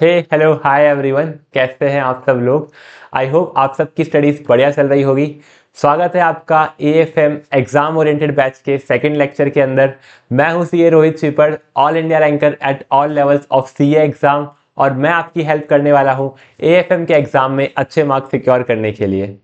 हे hello hi everyone कैसे हैं आप सब लोग आई होप आप सबकी स्टडीज़ बढ़िया चल रही होगी स्वागत है आपका A F M exam oriented batch के सेकंड लेक्चर के अंदर मैं हूं CA Rohit Shripad all India ranker at all levels of CA exam और मैं आपकी हेल्प करने वाला हूं ए एफ एम के एग्ज़ाम में अच्छे मार्क्स सिक्योर करने के लिए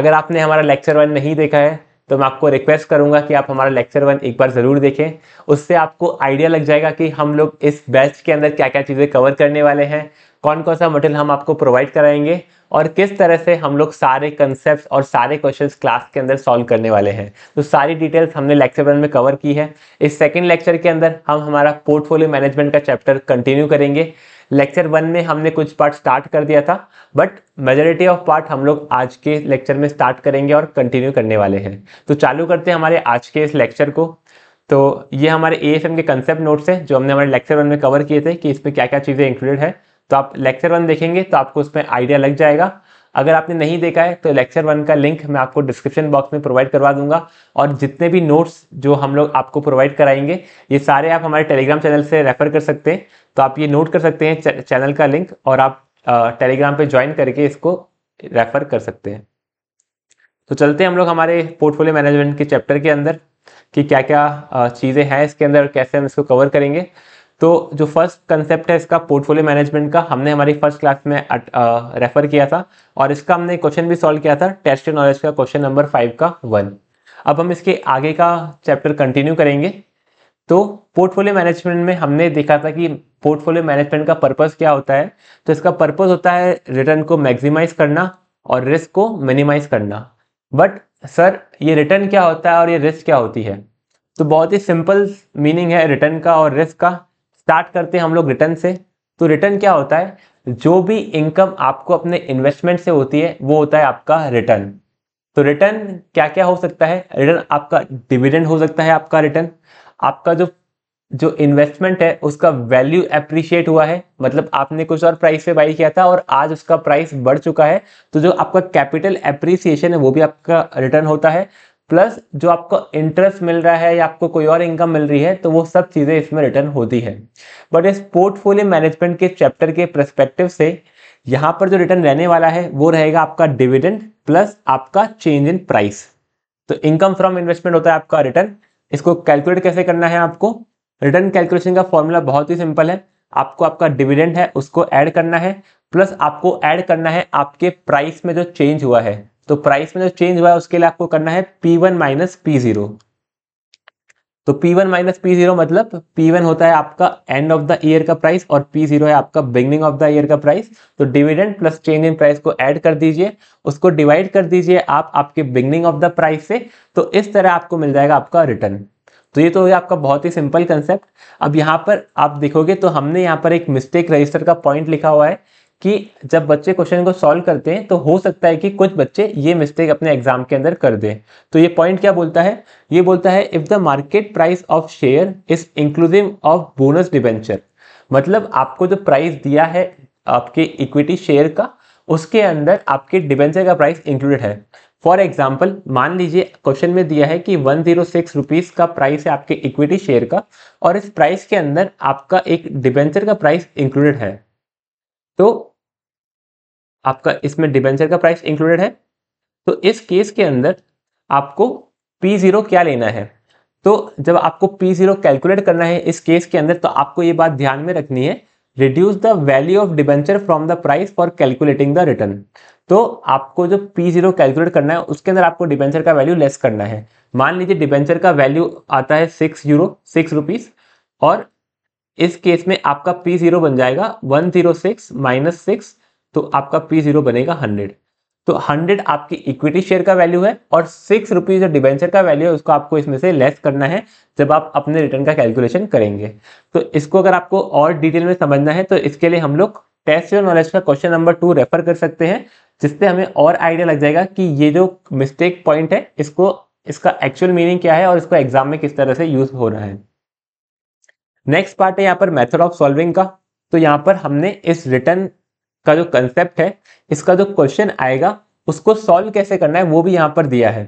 अगर आपने हमारा लेक्चर वन नहीं देखा है तो मैं आपको रिक्वेस्ट करूंगा कि आप हमारा लेक्चर वन एक बार ज़रूर देखें उससे आपको आइडिया लग जाएगा कि हम लोग इस बैच के अंदर क्या क्या चीज़ें कवर करने वाले हैं कौन कौन सा मटेरियल हम आपको प्रोवाइड कराएंगे और किस तरह से हम लोग सारे कंसेप्ट और सारे क्वेश्चंस क्लास के अंदर सॉल्व करने वाले हैं तो सारी डिटेल्स हमने लेक्चर वन में कवर की है इस सेकेंड लेक्चर के अंदर हम हमारा पोर्टफोलियो मैनेजमेंट का चैप्टर कंटिन्यू करेंगे लेक्चर वन में हमने कुछ पार्ट स्टार्ट कर दिया था बट मेजोरिटी ऑफ पार्ट हम लोग आज के लेक्चर में स्टार्ट करेंगे और कंटिन्यू करने वाले हैं तो चालू करते हैं हमारे आज के इस लेक्चर को तो ये हमारे ए के कंसेप्ट नोट्स हैं जो हमने हमारे लेक्चर वन में कवर किए थे कि इसमें क्या क्या चीज़ें इंक्लूडेड है तो आप लेक्चर वन देखेंगे तो आपको उसमें आइडिया लग जाएगा अगर आपने नहीं देखा है तो लेक्चर वन का लिंक मैं आपको डिस्क्रिप्शन बॉक्स में प्रोवाइड करवा दूंगा और जितने भी नोट्स जो हम लोग आपको प्रोवाइड कराएंगे ये सारे आप हमारे टेलीग्राम चैनल से रेफर कर सकते हैं तो आप ये नोट कर सकते हैं चैनल का लिंक और आप टेलीग्राम पे ज्वाइन करके इसको रेफर कर सकते हैं तो चलते हैं हम लोग हमारे पोर्टफोलियो मैनेजमेंट के चैप्टर के अंदर कि क्या क्या चीज़ें हैं इसके अंदर कैसे हम इसको कवर करेंगे तो जो फर्स्ट कंसेप्ट है इसका पोर्टफोलियो मैनेजमेंट का हमने हमारी फर्स्ट क्लास में रेफर किया था और इसका हमने क्वेश्चन भी सॉल्व किया था टेस्ट नॉलेज का क्वेश्चन नंबर फाइव का वन अब हम इसके आगे का चैप्टर कंटिन्यू करेंगे तो पोर्टफोलियो मैनेजमेंट में हमने देखा था कि पोर्टफोलियो मैनेजमेंट का पर्पस क्या होता है तो इसका पर्पस होता है रिटर्न को मैक्सिमाइज करना और रिस्क को मिनिमाइज करना बट सर ये रिटर्न क्या होता है और ये रिस्क क्या होती है तो बहुत ही सिंपल मीनिंग है रिटर्न का और रिस्क का स्टार्ट करते हैं हम लोग रिटर्न से तो रिटर्न क्या होता है जो भी इनकम आपको अपने इन्वेस्टमेंट से होती है वो होता है आपका रिटर्न तो रिटर्न क्या क्या हो सकता है रिटर्न आपका डिविडेंड हो सकता है आपका रिटर्न आपका जो जो इन्वेस्टमेंट है उसका वैल्यू अप्रिशिएट हुआ है मतलब आपने कुछ और प्राइस पे बाई किया था और आज उसका प्राइस बढ़ चुका है तो जो आपका कैपिटल अप्रिसिएशन है वो भी आपका रिटर्न होता है प्लस जो आपको इंटरेस्ट मिल रहा है या आपको कोई और इनकम मिल रही है तो वो सब चीज़ें इसमें रिटर्न होती है बट इस पोर्टफोलियो मैनेजमेंट के चैप्टर के प्रस्पेक्टिव से यहाँ पर जो रिटर्न रहने वाला है वो रहेगा आपका डिविडेंड प्लस आपका चेंज इन प्राइस तो इनकम फ्रॉम इन्वेस्टमेंट होता है आपका रिटर्न इसको कैलकुलेट कैसे करना है आपको रिटर्न कैलकुलेशन का फॉर्मूला बहुत ही सिंपल है आपको आपका डिविडेंड है उसको ऐड करना है प्लस आपको ऐड करना है आपके प्राइस में जो चेंज हुआ है तो प्राइस में जो चेंज हुआ है उसके लिए आपको करना है P one minus P zero तो P one minus P zero मतलब पी वन होता है आपका एंड ऑफ द ईयर का प्राइस और पी जीरो है आपका बिगनिंग ऑफ द ईयर का प्राइस तो dividend plus change in price को ऐड कर दीजिए उसको डिवाइड कर दीजिए आप आपके बिगनिंग ऑफ द प्राइस से तो इस तरह आपको मिल जाएगा आपका रिटर्न तो ये तो हो आपका बहुत ही सिंपल कंसेप्ट अब यहाँ पर आप देखोगे तो हमने यहाँ पर एक मिस्टेक रजिस्टर का पॉइंट लिखा हुआ है कि जब बच्चे क्वेश्चन को सॉल्व करते हैं तो हो सकता है कि कुछ बच्चे ये मिस्टेक अपने एग्जाम के अंदर कर दें तो ये पॉइंट क्या बोलता है ये बोलता है if the market price of share is inclusive of bonus debenture मतलब आपको जो प्राइस दिया है आपके इक्विटी शेयर का उसके अंदर आपके डिबेंचर का प्राइस इंक्लूडेड है फॉर एग्जाम्पल मान लीजिए क्वेश्चन में दिया है कि वन जीरो सिक्स रुपीज़ का प्राइस है आपके इक्विटी शेयर का और इस प्राइस के अंदर आपका एक डिबेंचर का प्राइस इंक्लूडेड है तो आपका इसमें डिबेंचर का प्राइस इंक्लूडेड है तो इस केस के अंदर आपको पी जीरो क्या लेना है तो जब आपको पी कैलकुलेट करना है इस केस के अंदर तो आपको ये बात ध्यान में रखनी है reduce the value of debenture from the price for calculating the return तो आपको जो पी जीरो कैलकुलेट करना है उसके अंदर आपको डिबेंचर का वैल्यू लेस करना है मान लीजिए डिबेंचर का वैल्यू आता है सिक्स यूरो सिक्स रुपीज और इस केस में आपका पी जीरो बन जाएगा one zero six minus six तो आपका पी जीरो बनेगा हंड्रेड तो हंड्रेड आपकी इक्विटी शेयर का वैल्यू है और सिक्स रुपीज जो डिबेंचर का वैल्यू है उसको आपको इसमें से लेस करना है जब आप अपने रिटर्न का कैलकुलेशन करेंगे तो इसको अगर आपको और डिटेल में समझना है तो इसके लिए हम लोग टेस्ट योर नॉलेज का क्वेश्चन नंबर टू रेफर कर सकते हैं जिससे हमें और आइडिया लग जाएगा कि ये जो मिस्टेक पॉइंट है इसको इसका एक्चुअल मीनिंग क्या है और इसको एग्जाम में किस तरह से यूज हो रहा है नेक्स्ट पार्ट है यहाँ पर मेथड ऑफ सॉल्विंग का तो यहाँ पर हमने इस रिटर्न का जो कंसेप्ट है इसका जो क्वेश्चन आएगा उसको सॉल्व कैसे करना है वो भी यहाँ पर दिया है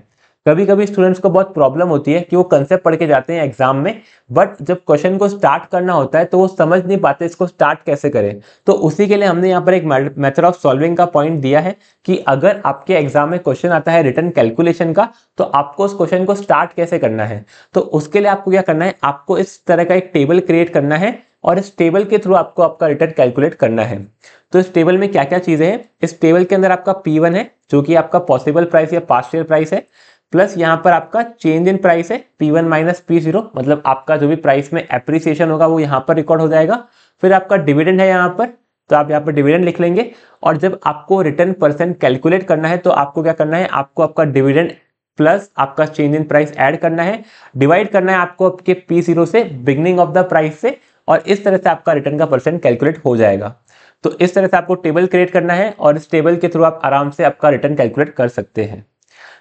कभी कभी स्टूडेंट्स को बहुत प्रॉब्लम होती है कि वो कंसेप्ट पढ़ के जाते हैं एग्जाम में बट जब क्वेश्चन को स्टार्ट करना होता है तो वो समझ नहीं पाते इसको स्टार्ट कैसे करें तो उसी के लिए हमने यहाँ पर एक मेथड ऑफ सॉल्विंग का पॉइंट दिया है कि अगर आपके एग्जाम में क्वेश्चन आता है रिटर्न कैलकुलेशन का तो आपको उस क्वेश्चन को स्टार्ट कैसे करना है तो उसके लिए आपको क्या करना है आपको इस तरह का एक टेबल क्रिएट करना है और इस टेबल के थ्रू आपको आपका रिटर्न कैलकुलेट करना है तो इस टेबल में क्या क्या चीज़ें हैं इस टेबल के अंदर आपका P1 है जो कि आपका पॉसिबल प्राइस या पास्ट ईयर प्राइस है प्लस यहाँ पर आपका चेंज इन प्राइस है P one minus P zero मतलब आपका जो भी प्राइस में एप्रिसिएशन होगा वो यहाँ पर रिकॉर्ड हो जाएगा फिर आपका डिविडेंड है यहाँ पर तो आप यहाँ पर डिविडेंड लिख लेंगे और जब आपको रिटर्न परसेंट कैलकुलेट करना है तो आपको क्या करना है आपको आपका डिविडेंड प्लस आपका चेंज इन प्राइस ऐड करना है डिवाइड करना है आपको आपके पी जीरो से बिगनिंग ऑफ द प्राइस से और इस तरह से आपका रिटर्न का परसेंट कैलकुलेट हो जाएगा तो इस तरह से आपको टेबल क्रिएट करना है और इस टेबल के थ्रू आप आराम से आपका रिटर्न कैलकुलेट कर सकते हैं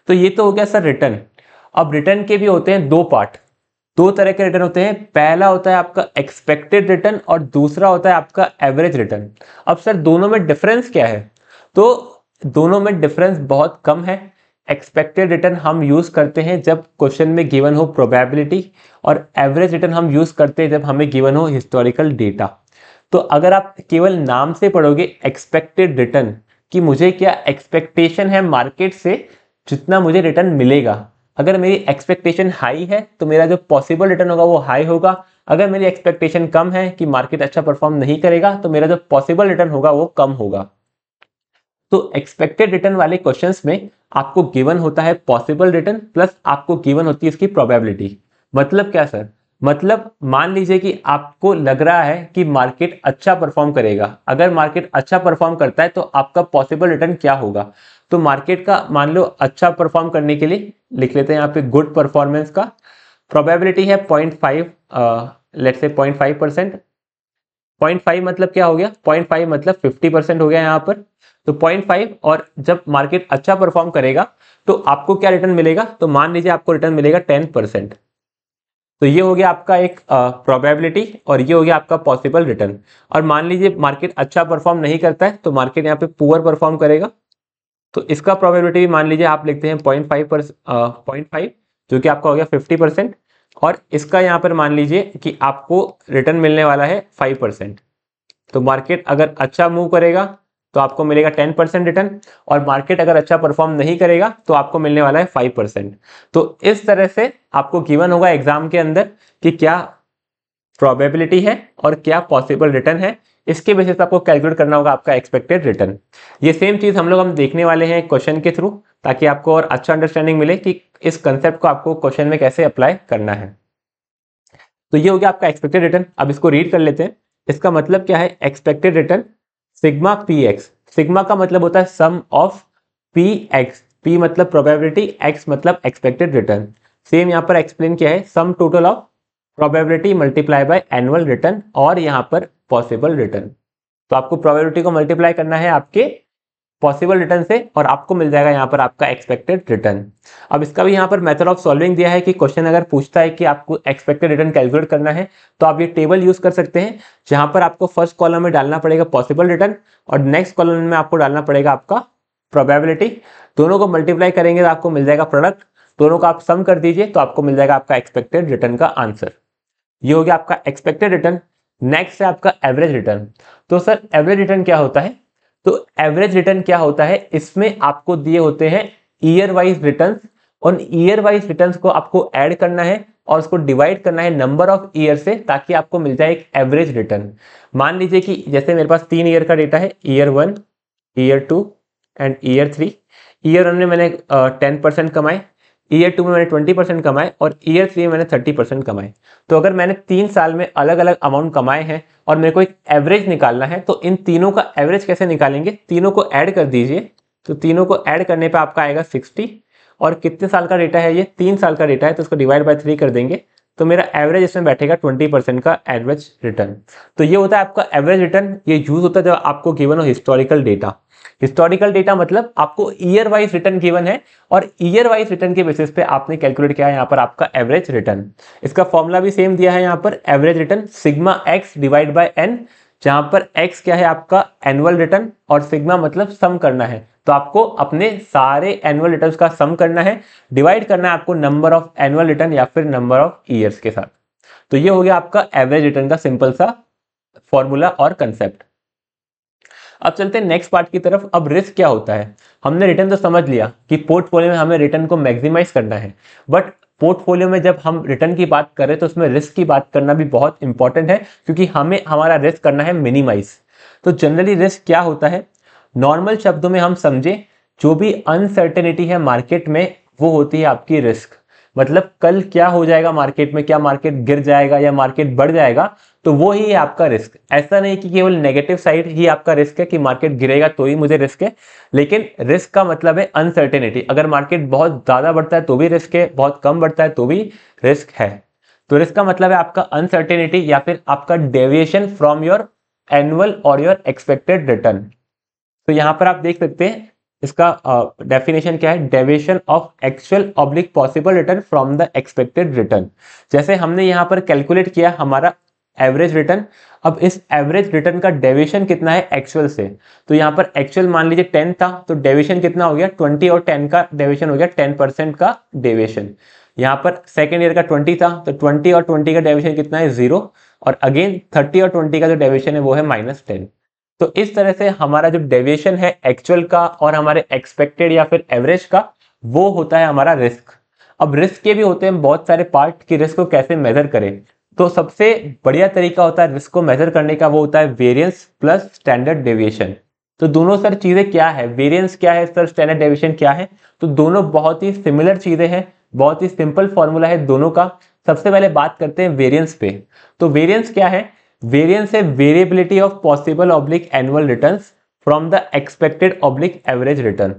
तो ये तो हो गया सर रिटर्न अब रिटर्न के भी होते हैं दो पार्ट दो तरह के रिटर्न होते हैं पहला होता है आपका एक्सपेक्टेड रिटर्न और दूसरा होता है आपका एवरेज रिटर्न अब सर दोनों में डिफरेंस क्या है तो दोनों में डिफरेंस बहुत कम है एक्सपेक्टेड रिटर्न हम यूज़ करते हैं जब क्वेश्चन में गिवन हो प्रोबेबिलिटी और एवरेज रिटर्न हम यूज़ करते हैं जब हमें गिवन हो हिस्टोरिकल डेटा तो अगर आप केवल नाम से पढ़ोगे एक्सपेक्टेड रिटर्न कि मुझे क्या एक्सपेक्टेशन है मार्केट से जितना मुझे रिटर्न मिलेगा अगर मेरी एक्सपेक्टेशन हाई है तो मेरा जो पॉसिबल रिटर्न होगा वो हाई होगा अगर मेरी एक्सपेक्टेशन कम है कि मार्केट अच्छा परफॉर्म नहीं करेगा तो मेरा जो पॉसिबल रिटर्न होगा वो कम होगा तो एक्सपेक्टेड रिटर्न वाले क्वेश्चन में आपको गिवन होता है पॉसिबल रिटर्न प्लस आपको गिवन होती है इसकी प्रोबेबिलिटी मतलब क्या सर मतलब मान लीजिए कि आपको लग रहा है कि मार्केट अच्छा परफॉर्म करेगा अगर मार्केट अच्छा परफॉर्म करता है तो आपका पॉसिबल रिटर्न क्या होगा तो मार्केट का मान लो अच्छा परफॉर्म करने के लिए लिख लेते हैं यहाँ पे गुड परफॉर्मेंस का प्रोबेबिलिटी है point five let's say point five percent point five मतलब क्या हो गया पॉइंट फाइव मतलब फिफ्टी परसेंट हो गया यहाँ पर तो पॉइंट फाइव और जब मार्केट अच्छा परफॉर्म करेगा तो आपको क्या रिटर्न मिलेगा तो मान लीजिए आपको रिटर्न मिलेगा टेन परसेंट तो ये हो गया आपका एक प्रोबेबिलिटी और ये हो गया आपका पॉसिबल रिटर्न और मान लीजिए मार्केट अच्छा परफॉर्म नहीं करता है तो मार्केट यहाँ पे पुअर परफॉर्म करेगा तो इसका प्रोबेबिलिटी भी मान लीजिए आप लिखते हैं पॉइंट फाइव पर पॉइंट फाइव जो कि आपका हो गया फिफ्टी परसेंट और इसका यहाँ पर मान लीजिए कि आपको रिटर्न मिलने वाला है फाइव परसेंट तो मार्केट अगर अच्छा मूव करेगा तो आपको मिलेगा टेन परसेंट रिटर्न और मार्केट अगर अच्छा परफॉर्म नहीं करेगा तो आपको मिलने वाला है फाइव परसेंट तो इस तरह से आपको गिवन होगा एग्जाम के अंदर कि क्या प्रोबेबिलिटी है और क्या पॉसिबल रिटर्न है इसके बेसिस पर आपको कैलकुलेट करना होगा आपका एक्सपेक्टेड रिटर्न ये सेम चीज़ हम लोग हम देखने वाले हैं क्वेश्चन के थ्रू ताकि आपको और अच्छा अंडरस्टैंडिंग मिले कि इस कंसेप्ट को आपको क्वेश्चन में कैसे अप्लाई करना है तो ये हो गया आपका एक्सपेक्टेड रिटर्न अब इसको रीड कर लेते हैं इसका मतलब क्या है expected return sigma P X sigma का मतलब होता है sum of P X P मतलब प्रोबेबिलिटी एक्स मतलब एक्सपेक्टेड रिटर्न सेम यहाँ पर एक्सप्लेन किया है sum total of probability multiply by annual return और यहाँ पर पॉसिबल रिटर्न तो आपको प्रोबेबिलिटी को मल्टीप्लाई करना है आपके पॉसिबल रिटर्न से और आपको मिल जाएगा यहाँ पर आपका एक्सपेक्टेड रिटर्न अब इसका भी यहाँ पर मेथड ऑफ सॉल्विंग दिया है कि क्वेश्चन अगर पूछता है कि आपको एक्सपेक्टेड रिटर्न कैलकुलेट करना है तो आप ये टेबल यूज कर सकते हैं जहां पर आपको फर्स्ट कॉलम में डालना पड़ेगा पॉसिबल रिटर्न और नेक्स्ट कॉलम में आपको डालना पड़ेगा आपका प्रोबेबिलिटी दोनों को मल्टीप्लाई करेंगे तो आपको मिल जाएगा प्रोडक्ट दोनों को आप सम कर दीजिए तो आपको मिल जाएगा आपका एक्सपेक्टेड रिटर्न का आंसर ये हो गया आपका एक्सपेक्टेड रिटर्न नेक्स्ट है आपका एवरेज रिटर्न तो सर एवरेज रिटर्न क्या होता है तो एवरेज रिटर्न क्या होता है इसमें आपको दिए होते हैं ईयर वाइज रिटर्न और ईयर वाइज रिटर्न को आपको ऐड करना है और उसको डिवाइड करना है नंबर ऑफ ईयर से ताकि आपको मिल जाए एक एवरेज रिटर्न मान लीजिए कि जैसे मेरे पास तीन ईयर का डेटा है year one year two and year three year one में मैंने टेन परसेंट कमाए ईयर टू में मैंने ट्वेंटी परसेंट कमाए और ईयर थ्री में मैंने थर्टी परसेंट कमाए तो अगर मैंने तीन साल में अलग अलग अमाउंट कमाए हैं और मेरे को एक एवरेज निकालना है तो इन तीनों का एवरेज कैसे निकालेंगे तीनों को ऐड कर दीजिए तो तीनों को ऐड करने पर आपका आएगा सिक्सटी और कितने साल का डेटा है ये तीन साल का डेटा है तो उसको डिवाइड बाय थ्री कर देंगे तो मेरा एवरेज इसमें बैठेगा ट्वेंटी परसेंट का एवरेज रिटर्न तो ये होता है आपका एवरेज रिटर्न ये यूज होता है जब आपको गिवन हो हिस्टोरिकल डेटा हिस्टोरिकल डेटा मतलब आपको ईयर वाइज रिटर्न गिवन है और ईयर वाइज रिटर्न के बेसिस पे आपने कैलकुलेट किया है यहाँ पर आपका एवरेज रिटर्न इसका फॉर्मूला भी सेम दिया है यहाँ पर average return sigma X divide by N जहां पर एक्स क्या है आपका एनुअल रिटर्न और सिग्मा मतलब सम करना है तो आपको अपने सारे एनुअल रिटर्न का सम करना है डिवाइड करना है आपको नंबर ऑफ एनुअल रिटर्न या फिर नंबर ऑफ ईयर्स के साथ तो ये हो गया आपका एवरेज रिटर्न का सिंपल सा फॉर्मूला और कंसेप्ट अब चलते हैं नेक्स्ट पार्ट की तरफ अब रिस्क क्या होता है हमने रिटर्न तो समझ लिया कि पोर्टफोलियो में हमें रिटर्न को मैक्सिमाइज करना है बट पोर्टफोलियो में जब हम रिटर्न की बात करें तो उसमें रिस्क की बात करना भी बहुत इंपॉर्टेंट है क्योंकि हमें हमारा रिस्क करना है मिनिमाइज तो जनरली रिस्क क्या होता है नॉर्मल शब्दों में हम समझे जो भी अनसर्टेनिटी है मार्केट में वो होती है आपकी रिस्क मतलब कल क्या हो जाएगा मार्केट में क्या मार्केट गिर जाएगा या मार्केट बढ़ जाएगा तो वो ही है आपका रिस्क ऐसा नहीं कि केवल नेगेटिव साइड ही आपका रिस्क है कि मार्केट गिरेगा तो ही मुझे रिस्क है लेकिन रिस्क का मतलब है अनसर्टेनिटी अगर मार्केट बहुत ज्यादा बढ़ता है तो भी रिस्क है बहुत कम बढ़ता है तो भी रिस्क है तो रिस्क का मतलब है आपका अनसर्टेनिटी या फिर आपका डेविएशन फ्रॉम योर एनुअल और योर एक्सपेक्टेड रिटर्न तो यहां पर आप देख सकते हैं इसका डेफिनेशन uh, क्या है deviation of actual oblique possible return from the expected return जैसे हमने यहाँ पर कैलकुलेट किया हमारा एवरेज रिटर्न अब इस एवरेज रिटर्न का डेविएशन कितना है एक्चुअल से तो यहाँ पर एक्चुअल मान लीजिए टेन था तो डेविएशन कितना हो गया ट्वेंटी और टेन का डेविएशन हो गया टेन परसेंट का डेविएशन यहाँ पर सेकेंड ईयर का ट्वेंटी था तो ट्वेंटी और ट्वेंटी का डेविएशन कितना है जीरो और अगेन थर्टी और ट्वेंटी का जो डेविएशन है वो है माइनस टेन तो इस तरह से हमारा जो डेविएशन है एक्चुअल का और हमारे एक्सपेक्टेड या फिर एवरेज का वो होता है हमारा रिस्क अब रिस्क के भी होते हैं बहुत सारे पार्ट कि रिस्क को कैसे मेजर करें तो सबसे बढ़िया तरीका होता है रिस्क को मेजर करने का वो होता है वेरियंस प्लस स्टैंडर्ड डेविएशन तो दोनों सर चीजें क्या है वेरियंस क्या है सर स्टैंडर्ड डेविएशन क्या है तो दोनों बहुत ही सिमिलर चीजें हैं बहुत ही सिंपल फॉर्मूला है दोनों का सबसे पहले बात करते हैं वेरियंस पे तो वेरियंस क्या है वेरियंस है variability of possible oblique annual return from the expected oblique average return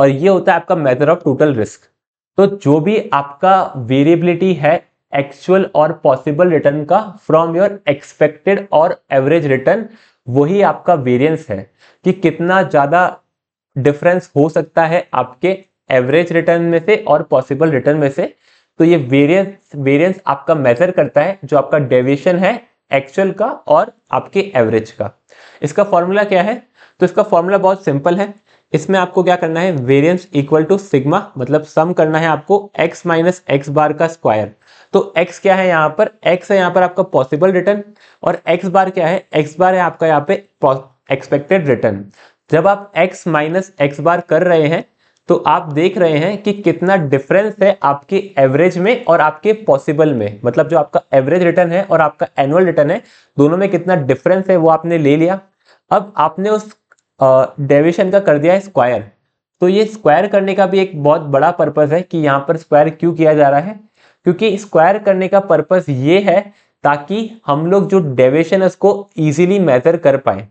और ये होता है आपका मेथड ऑफ टोटल रिस्क तो जो भी आपका वेरिएबिलिटी है एक्चुअल और पॉसिबल रिटर्न का फ्रॉम योर एक्सपेक्टेड और एवरेज रिटर्न वही आपका वेरियंस है कि कितना ज़्यादा डिफरेंस हो सकता है आपके एवरेज रिटर्न में से और पॉसिबल रिटर्न में से तो ये वेरियंस वेरियंस आपका मेजर करता है जो आपका डेविएशन है एक्चुअल का और आपके एवरेज का इसका फॉर्मूला क्या है तो इसका फॉर्मूला बहुत सिंपल है इसमें आपको क्या करना है वेरियंस इक्वल टू सिग्मा मतलब सम करना है आपको एक्स माइनस एक्स बार का स्क्वायर तो एक्स क्या है यहाँ पर एक्स है यहाँ पर आपका पॉसिबल रिटर्न और एक्स बार क्या है एक्स बार है आपका यहाँ पे एक्सपेक्टेड रिटर्न जब आप x माइनस एक्स बार कर रहे हैं तो आप देख रहे हैं कि कितना डिफरेंस है आपके एवरेज में और आपके पॉसिबल में मतलब जो आपका एवरेज रिटर्न है और आपका एनुअल रिटर्न है दोनों में कितना डिफरेंस है वो आपने ले लिया अब आपने उस डेविशन का कर दिया है स्क्वायर तो ये स्क्वायर करने का भी एक बहुत बड़ा पर्पज है कि यहाँ पर स्क्वायर क्यों किया जा रहा है क्योंकि स्क्वायर करने का पर्पज ये है ताकि हम लोग जो डेविशन है उसको ईजिली मेजर कर पाए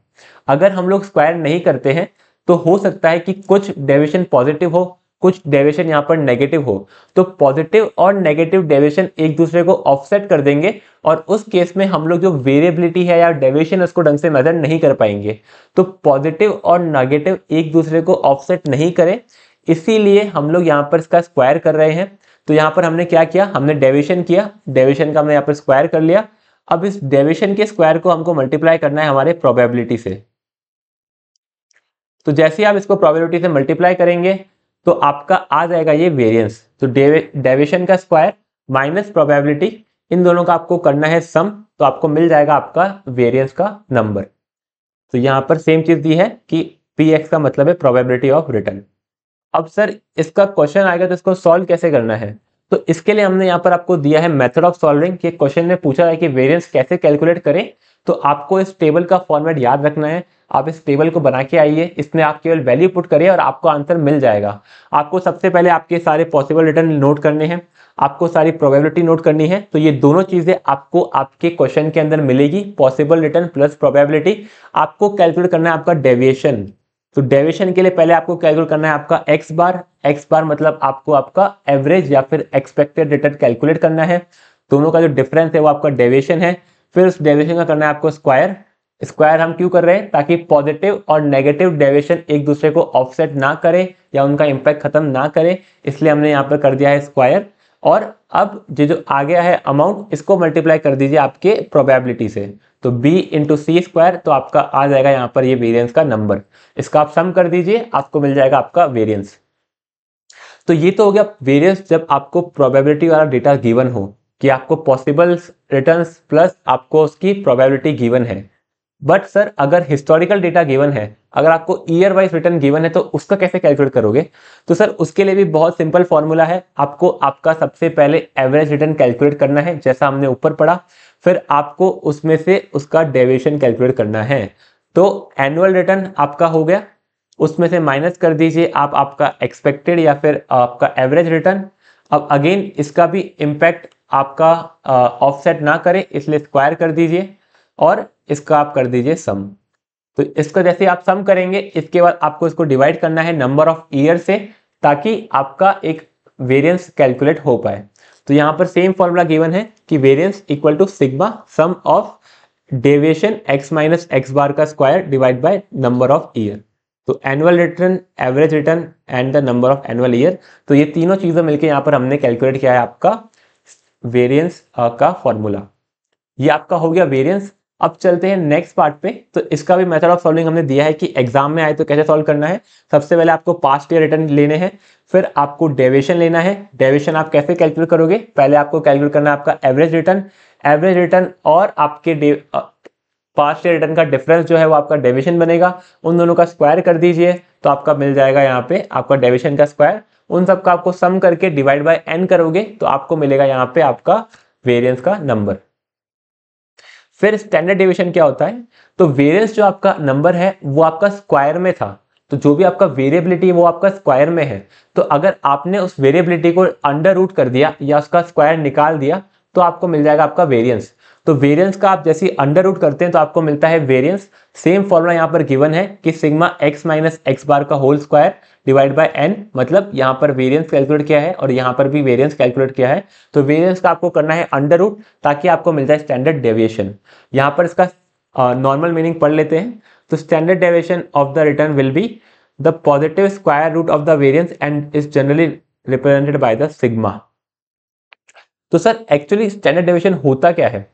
अगर हम लोग स्क्वायर नहीं करते हैं तो हो सकता है कि कुछ डेविएशन पॉजिटिव हो कुछ डेविएशन यहाँ पर नेगेटिव हो तो पॉजिटिव और नेगेटिव डेविएशन एक दूसरे को ऑफसेट कर देंगे और उस केस में हम लोग जो वेरिएबिलिटी है या डेविएशन उसको ढंग से मेजर नहीं कर पाएंगे तो पॉजिटिव और नेगेटिव एक दूसरे को ऑफसेट नहीं करें इसीलिए हम लोग यहाँ पर इसका स्क्वायर कर रहे हैं तो यहाँ पर हमने क्या किया हमने डेविएशन किया डेविएशन का हमने यहाँ पर स्क्वायर कर लिया अब इस डेविएशन के स्क्वायर को हमको मल्टीप्लाई करना है हमारे प्रोबेबिलिटी से तो जैसे आप इसको प्रोबेबिलिटी से मल्टीप्लाई करेंगे तो आपका आ जाएगा ये वेरियंस तो डेविशन का स्क्वायर माइनस प्रोबेबिलिटी इन दोनों का आपको करना है सम तो आपको मिल जाएगा आपका वेरियंस का नंबर तो यहाँ पर सेम चीज दी है कि पी एक्स का मतलब है प्रोबेबिलिटी ऑफ रिटर्न अब सर इसका क्वेश्चन आएगा तो इसको सॉल्व कैसे करना है तो इसके लिए हमने यहाँ पर आपको दिया है मेथड ऑफ सॉल्विंग क्वेश्चन में पूछा है कि वेरियंस कैसे कैलकुलेट करें तो आपको इस टेबल का फॉर्मेट याद रखना है आप इस टेबल को बना के आइए इसमें आप केवल वैल्यू पुट करिए और आपको आंसर मिल जाएगा आपको सबसे पहले आपके सारे पॉसिबल रिटर्न नोट करने हैं आपको सारी प्रोबेबिलिटी नोट करनी है तो ये दोनों चीज़ें आपको आपके क्वेश्चन के अंदर मिलेगी पॉसिबल रिटर्न प्लस प्रोबेबिलिटी आपको कैलकुलेट करना है आपका डेविएशन तो डेविएशन के लिए पहले आपको कैलकुलेट करना है आपका एक्स बार एक्स बार मतलब आपको आपका एवरेज या फिर एक्सपेक्टेड रिटर्न कैलकुलेट करना है दोनों का जो डिफरेंस है वो आपका डेविएशन है फिर उस डेविएशन का करना है आपको स्क्वायर स्क्वायर हम क्यों कर रहे हैं ताकि पॉजिटिव और नेगेटिव डेविएशन एक दूसरे को ऑफसेट ना करे या उनका इम्पैक्ट खत्म ना करे इसलिए हमने यहाँ पर कर दिया है स्क्वायर और अब जो जो आ गया है अमाउंट इसको मल्टीप्लाई कर दीजिए आपके प्रोबेबिलिटी से तो b इंटू सी स्क्वायर तो आपका आ जाएगा यहाँ पर ये वेरिएंस का नंबर इसका आप सम कर दीजिए आपको मिल जाएगा आपका वेरिएंस तो ये तो हो गया वेरिएंस जब आपको प्रोबेबिलिटी वाला डेटा गिवन हो कि आपको पॉसिबल रिटर्न्स प्लस आपको उसकी प्रोबेबिलिटी गिवन है बट सर अगर हिस्टोरिकल डेटा गिवन है अगर आपको ईयर वाइज रिटर्न गिवन है तो उसका कैसे कैलकुलेट करोगे तो सर उसके लिए भी बहुत सिंपल फॉर्मूला है आपको आपका सबसे पहले एवरेज रिटर्न कैलकुलेट करना है जैसा हमने ऊपर पढ़ा फिर आपको उसमें से उसका डेविएशन कैलकुलेट करना है तो एनुअल रिटर्न आपका हो गया उसमें से माइनस कर दीजिए आप आपका एक्सपेक्टेड या फिर आपका एवरेज रिटर्न अब अगेन इसका भी इम्पैक्ट आपका ऑफसेट uh, ना करें इसलिए स्क्वायर कर दीजिए और इसका आप कर दीजिए सम तो इसको जैसे आप सम करेंगे इसके बाद आपको इसको डिवाइड करना है नंबर ऑफ ईयर से ताकि आपका एक वेरियंस कैलकुलेट हो पाए तो यहाँ पर सेम फॉर्मूला गिवन है कि variance equal to sigma sum of deviation X minus X bar का square divide by number of year तो annual return average return and the number of annual year तो ये तीनों चीजें मिलकर यहाँ पर हमने कैलकुलेट किया है आपका वेरियंस का फॉर्मूला ये आपका हो गया वेरियंस अब चलते हैं नेक्स्ट पार्ट पे तो इसका भी मेथड ऑफ सॉल्विंग हमने दिया है कि एग्जाम में आए तो कैसे सॉल्व करना है सबसे पहले आपको पास्ट ईयर रिटर्न लेने हैं फिर आपको डेविएशन लेना है डेविएशन आप कैसे कैलकुलेट करोगे पहले आपको कैलकुलेट करना है आपका एवरेज रिटर्न एवरेज रिटर्न और आपके पास्ट ईयर रिटर्न का डिफरेंस जो है वो आपका डेविशन बनेगा उन दोनों का स्क्वायर कर दीजिए तो आपका मिल जाएगा यहाँ पे आपका डेविशन का स्क्वायर उन सबका आपको सम करके डिवाइड बाय एन करोगे तो आपको मिलेगा यहाँ पे आपका वेरियंस का नंबर फिर स्टैंडर्ड डिविजन क्या होता है तो वेरियंस जो आपका नंबर है वो आपका स्क्वायर में था तो जो भी आपका वेरिएबिलिटी वो आपका स्क्वायर में है तो अगर आपने उस वेरिएबिलिटी को अंडर रूट कर दिया या उसका स्क्वायर निकाल दिया तो आपको मिल जाएगा आपका वेरियंस तो वेरियंस का आप जैसे अंडर रूट करते हैं तो आपको मिलता है वेरियंस सेम फॉर्मूला यहाँ पर गिवन है कि sigma X minus X bar का whole square divide by N मतलब यहाँ पर वेरियंस कैलकुलेट किया है और यहाँ पर भी वेरियंस कैलकुलेट किया है तो वेरियंस का आपको करना है अंडर रूट ताकि आपको मिल जाए स्टैंडर्ड डेविएशन यहाँ पर इसका नॉर्मल uh, मीनिंग पढ़ लेते हैं तो standard deviation of the return will be the positive square root of the variance and is generally represented by the sigma तो सर एक्चुअली स्टैंडर्ड डेविएशन होता क्या है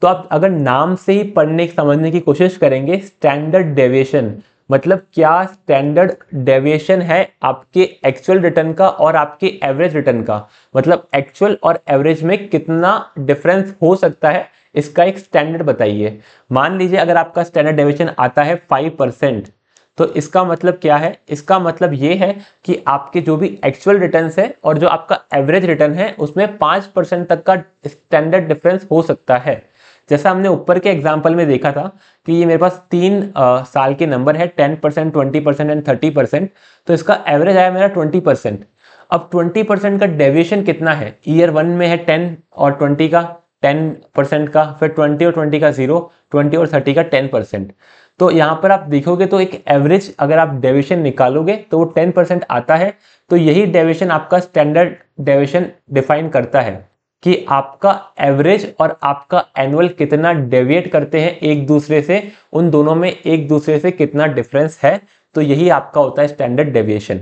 तो आप अगर नाम से ही पढ़ने समझने की कोशिश करेंगे स्टैंडर्ड डेविएशन मतलब क्या स्टैंडर्ड डेविएशन है आपके एक्चुअल रिटर्न का और आपके एवरेज रिटर्न का मतलब एक्चुअल और एवरेज में कितना डिफरेंस हो सकता है इसका एक स्टैंडर्ड बताइए मान लीजिए अगर आपका स्टैंडर्ड डेविएशन आता है फाइव परसेंट तो इसका मतलब क्या है इसका मतलब ये है कि आपके जो भी एक्चुअल रिटर्न है और जो आपका एवरेज रिटर्न है उसमें पाँच परसेंट तक का स्टैंडर्ड डिफरेंस हो सकता है जैसा हमने ऊपर के एग्जाम्पल में देखा था कि ये मेरे पास तीन आ, साल के नंबर है ten percent twenty percent and thirty percent तो इसका एवरेज आया मेरा ट्वेंटी परसेंट अब ट्वेंटी परसेंट का डेविएशन कितना है ईयर वन में है टेन और ट्वेंटी का टेन परसेंट का फिर ट्वेंटी और ट्वेंटी का जीरो ट्वेंटी और थर्टी का टेन परसेंट तो यहाँ पर आप देखोगे तो एक एवरेज अगर आप डेविएशन निकालोगे तो वो टेन परसेंट आता है तो यही डेविएशन आपका स्टैंडर्ड डेविएशन डिफाइन करता है कि आपका एवरेज और आपका एनुअल कितना डेविएट करते हैं एक दूसरे से उन दोनों में एक दूसरे से कितना डिफरेंस है तो यही आपका होता है स्टैंडर्ड डेविएशन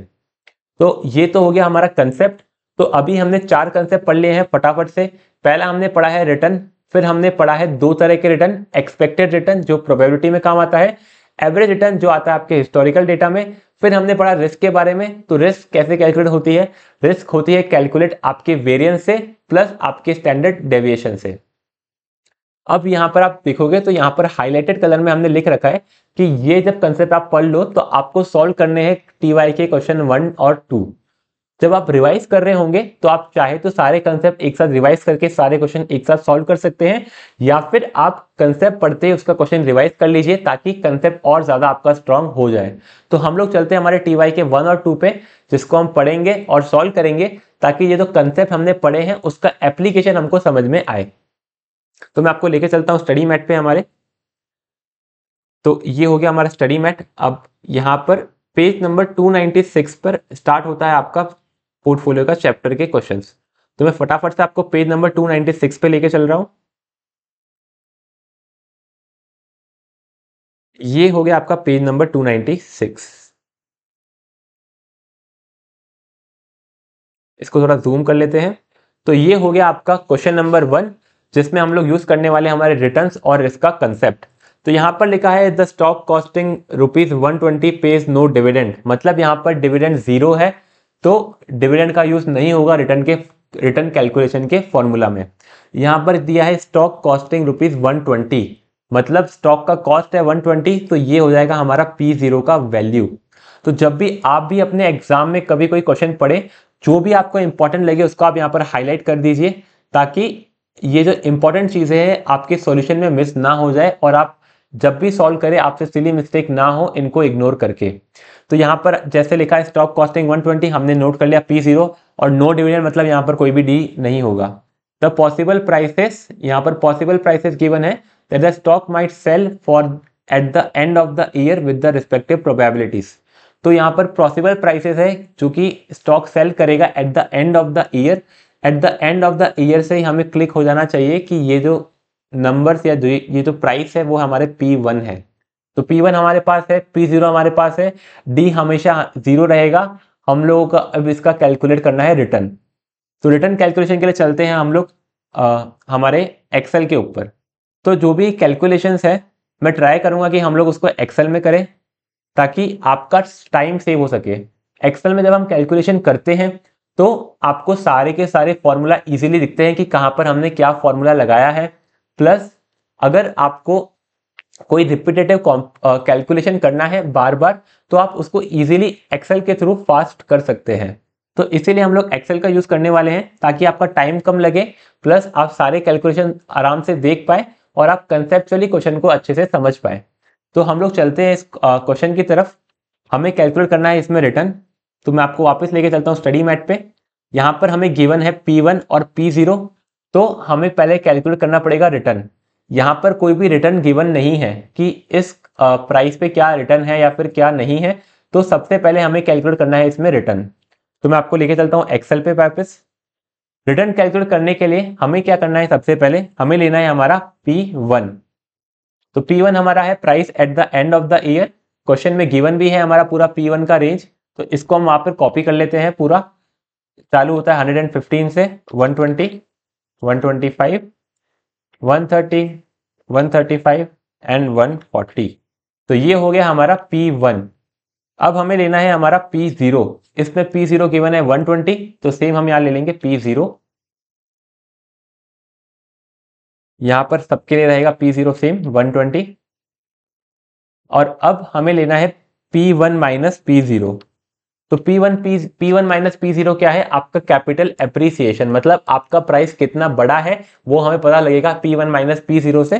तो ये तो हो गया हमारा कंसेप्ट तो अभी हमने चार कंसेप्ट पढ़ लिए हैं फटाफट से पहला हमने पढ़ा है रिटर्न फिर हमने पढ़ा है दो तरह के रिटर्न एक्सपेक्टेड रिटर्न जो प्रोबेबिलिटी में काम आता है एवरेज रिटर्न जो आता है आपके हिस्टोरिकल डेटा में फिर हमने पढ़ा रिस्क के बारे में तो रिस्क कैसे कैलकुलेट होती है रिस्क होती है कैलकुलेट आपके वेरियंस से प्लस आपके स्टैंडर्ड डेविएशन से अब यहां पर आप देखोगे तो यहां पर हाईलाइटेड कलर में हमने लिख रखा है कि ये जब कंसेप्ट आप पढ़ लो तो आपको सॉल्व करने हैं टीवाई के क्वेश्चन वन और टू जब आप रिवाइज कर रहे होंगे तो आप चाहे तो सारे कंसेप्ट एक साथ रिवाइज करके सारे क्वेश्चन एक साथ सॉल्व कर सकते हैं या फिर आप कंसेप्ट पढ़ते ही उसका क्वेश्चन रिवाइज कर लीजिए ताकि कंसेप्ट और ज्यादा आपका स्ट्रांग हो जाए तो हम लोग चलते हैं हमारे टीवाई के वन और टू पे जिसको हम पढ़ेंगे और सॉल्व करेंगे ताकि ये जो तो कंसेप्ट हमने पढ़े हैं उसका एप्लीकेशन हमको समझ में आए तो मैं आपको लेके चलता हूँ स्टडी मैट पे हमारे तो ये हो गया हमारा स्टडी मैट अब यहाँ पर पेज नंबर 296 पर स्टार्ट होता है आपका पोर्टफोलियो का चैप्टर के क्वेश्चन तो मैं फटाफट से आपको पेज नंबर 296 पे लेके चल रहा हूं ये हो गया आपका पेज नंबर 296 इसको थोड़ा जूम कर लेते हैं तो ये हो गया आपका क्वेश्चन नंबर वन जिसमें हम लोग यूज करने वाले हमारे रिटर्न और रिस्क का कंसेप्ट तो यहाँ पर लिखा है the stock costing rupees one twenty pays no dividend मतलब यहाँ पर डिविडेंड जीरो है तो डिविडेंड का यूज नहीं होगा रिटर्न के रिटर्न कैलकुलेशन के फॉर्मूला में यहां पर दिया है stock costing rupees one twenty मतलब स्टॉक का कॉस्ट है वन ट्वेंटी तो ये हो जाएगा हमारा पी जीरो का वैल्यू तो जब भी आप भी अपने एग्जाम में कभी कोई क्वेश्चन पढ़े जो भी आपको इंपॉर्टेंट लगे उसको आप यहाँ पर हाईलाइट कर दीजिए ताकि ये जो इंपॉर्टेंट चीज़ें हैं आपके सॉल्यूशन में मिस ना हो जाए और आप जब भी सॉल्व करें आपसे सिली मिस्टेक ना हो इनको इग्नोर करके तो यहाँ पर जैसे लिखा है स्टॉक कॉस्टिंग 120 हमने नोट कर लिया P0 और नो डिविडेंड मतलब यहाँ पर कोई भी डी नहीं होगा द पॉसिबल प्राइसेस यहाँ पर पॉसिबल प्राइसेस गिवन है the stock might sell for at the end of the year with the respective probabilities तो यहाँ पर पॉसिबल प्राइसेस है चूंकि स्टॉक सेल करेगा at the end of the year at the end of the year से ही हमें click हो जाना चाहिए कि ये जो नंबर्स या ये जो प्राइस है वो हमारे पी वन है तो पी वन हमारे पास है पी जीरो हमारे पास है डी हमेशा जीरो रहेगा हम लोगों का अब इसका कैलकुलेट करना है रिटर्न तो रिटर्न कैलकुलेशन के लिए चलते हैं हम लोग हमारे एक्सेल के ऊपर तो जो भी कैलकुलेशन है मैं ट्राई करूंगा कि हम लोग उसको एक्सेल में करें ताकि आपका टाइम सेव हो सके एक्सेल में जब हम कैलकुलेशन करते हैं तो आपको सारे के सारे फॉर्मूला इजीली दिखते हैं कि कहाँ पर हमने क्या फॉर्मूला लगाया है प्लस अगर आपको कोई रिपीटेटिव कैलकुलेशन करना है बार बार तो आप उसको इजीली एक्सेल के थ्रू फास्ट कर सकते हैं तो इसीलिए हम लोग एक्सेल का यूज करने वाले हैं ताकि आपका टाइम कम लगे प्लस आप सारे कैलकुलेशन आराम से देख पाए और आप कंसेप्चुअली क्वेश्चन को अच्छे से समझ पाए तो हम लोग चलते हैं इस क्वेश्चन की तरफ हमें कैलकुलेट करना है इसमें रिटर्न तो मैं आपको वापस लेके चलता हूँ स्टडी मैट पे यहाँ पर हमें गिवन है P1 और P0 तो हमें पहले कैलकुलेट करना पड़ेगा रिटर्न यहाँ पर कोई भी रिटर्न गिवन नहीं है कि इस प्राइस पे क्या रिटर्न है या फिर क्या नहीं है तो सबसे पहले हमें कैलकुलेट करना है इसमें रिटर्न तो मैं आपको लेके चलता हूँ एक्सेल पे वापस रिटर्न कैलकुलेट करने के लिए हमें क्या करना है सबसे पहले हमें लेना है हमारा पी वन तो पी वन हमारा है price at the end of the year question में गिवन भी है हमारा पूरा पी वन का रेंज तो इसको हम वहां पर कॉपी कर लेते हैं पूरा चालू होता है हंड्रेड एंड फिफ्टीन से वन ट्वेंटी 135 एंड 140 तो ये हो गया हमारा P1 अब हमें लेना है हमारा P0 इसमें P0 गिवन है 120 तो सेम हम यहां ले लेंगे P0 यहां पर सबके लिए रहेगा P0 सेम 120 और अब हमें लेना है P1 वन माइनस पी तो P1 one P P one minus P zero क्या है आपका कैपिटल एप्रिसिएशन मतलब आपका प्राइस कितना बड़ा है वो हमें पता लगेगा P1 one minus P zero से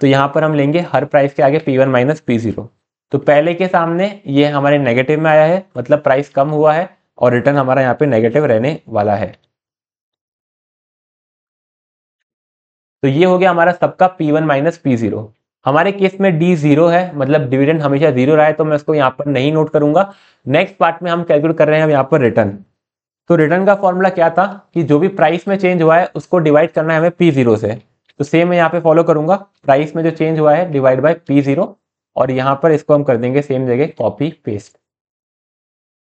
तो यहां पर हम लेंगे हर प्राइस के आगे P1 one minus P zero तो पहले के सामने ये हमारे नेगेटिव में आया है मतलब प्राइस कम हुआ है और रिटर्न हमारा यहाँ पे नेगेटिव रहने वाला है तो ये हो गया हमारा सबका P one minus P zero हमारे केस में डी जीरो है मतलब डिविडेंड हमेशा जीरो रहा है तो मैं इसको यहाँ पर नहीं नोट करूंगा नेक्स्ट पार्ट में हम कैलकुलेट कर रहे हैं यहाँ पर रिटर्न तो रिटर्न का फॉर्मूला क्या था कि जो भी प्राइस में चेंज हुआ है उसको डिवाइड करना है हमें पी जीरो से तो सेम मैं यहाँ पे फॉलो करूंगा प्राइस में जो चेंज हुआ है डिवाइड बाय पी जीरो और यहाँ पर इसको हम कर देंगे सेम जगह कॉपी पेस्ट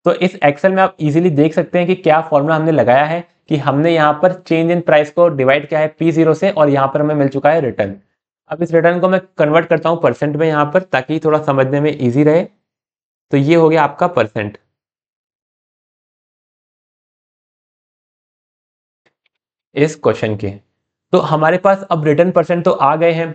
तो इस एक्सेल में आप इजीली देख सकते हैं कि क्या फॉर्मूला हमने लगाया है कि हमने यहाँ पर चेंज इन प्राइस को डिवाइड किया है पी जीरो से और यहाँ पर हमें मिल चुका है रिटर्न अब इस रिटर्न को मैं कन्वर्ट करता हूँ परसेंट में यहाँ पर ताकि थोड़ा समझने में ईजी रहे तो ये हो गया आपका परसेंट इस क्वेश्चन के तो हमारे पास अब रिटर्न परसेंट तो आ गए हैं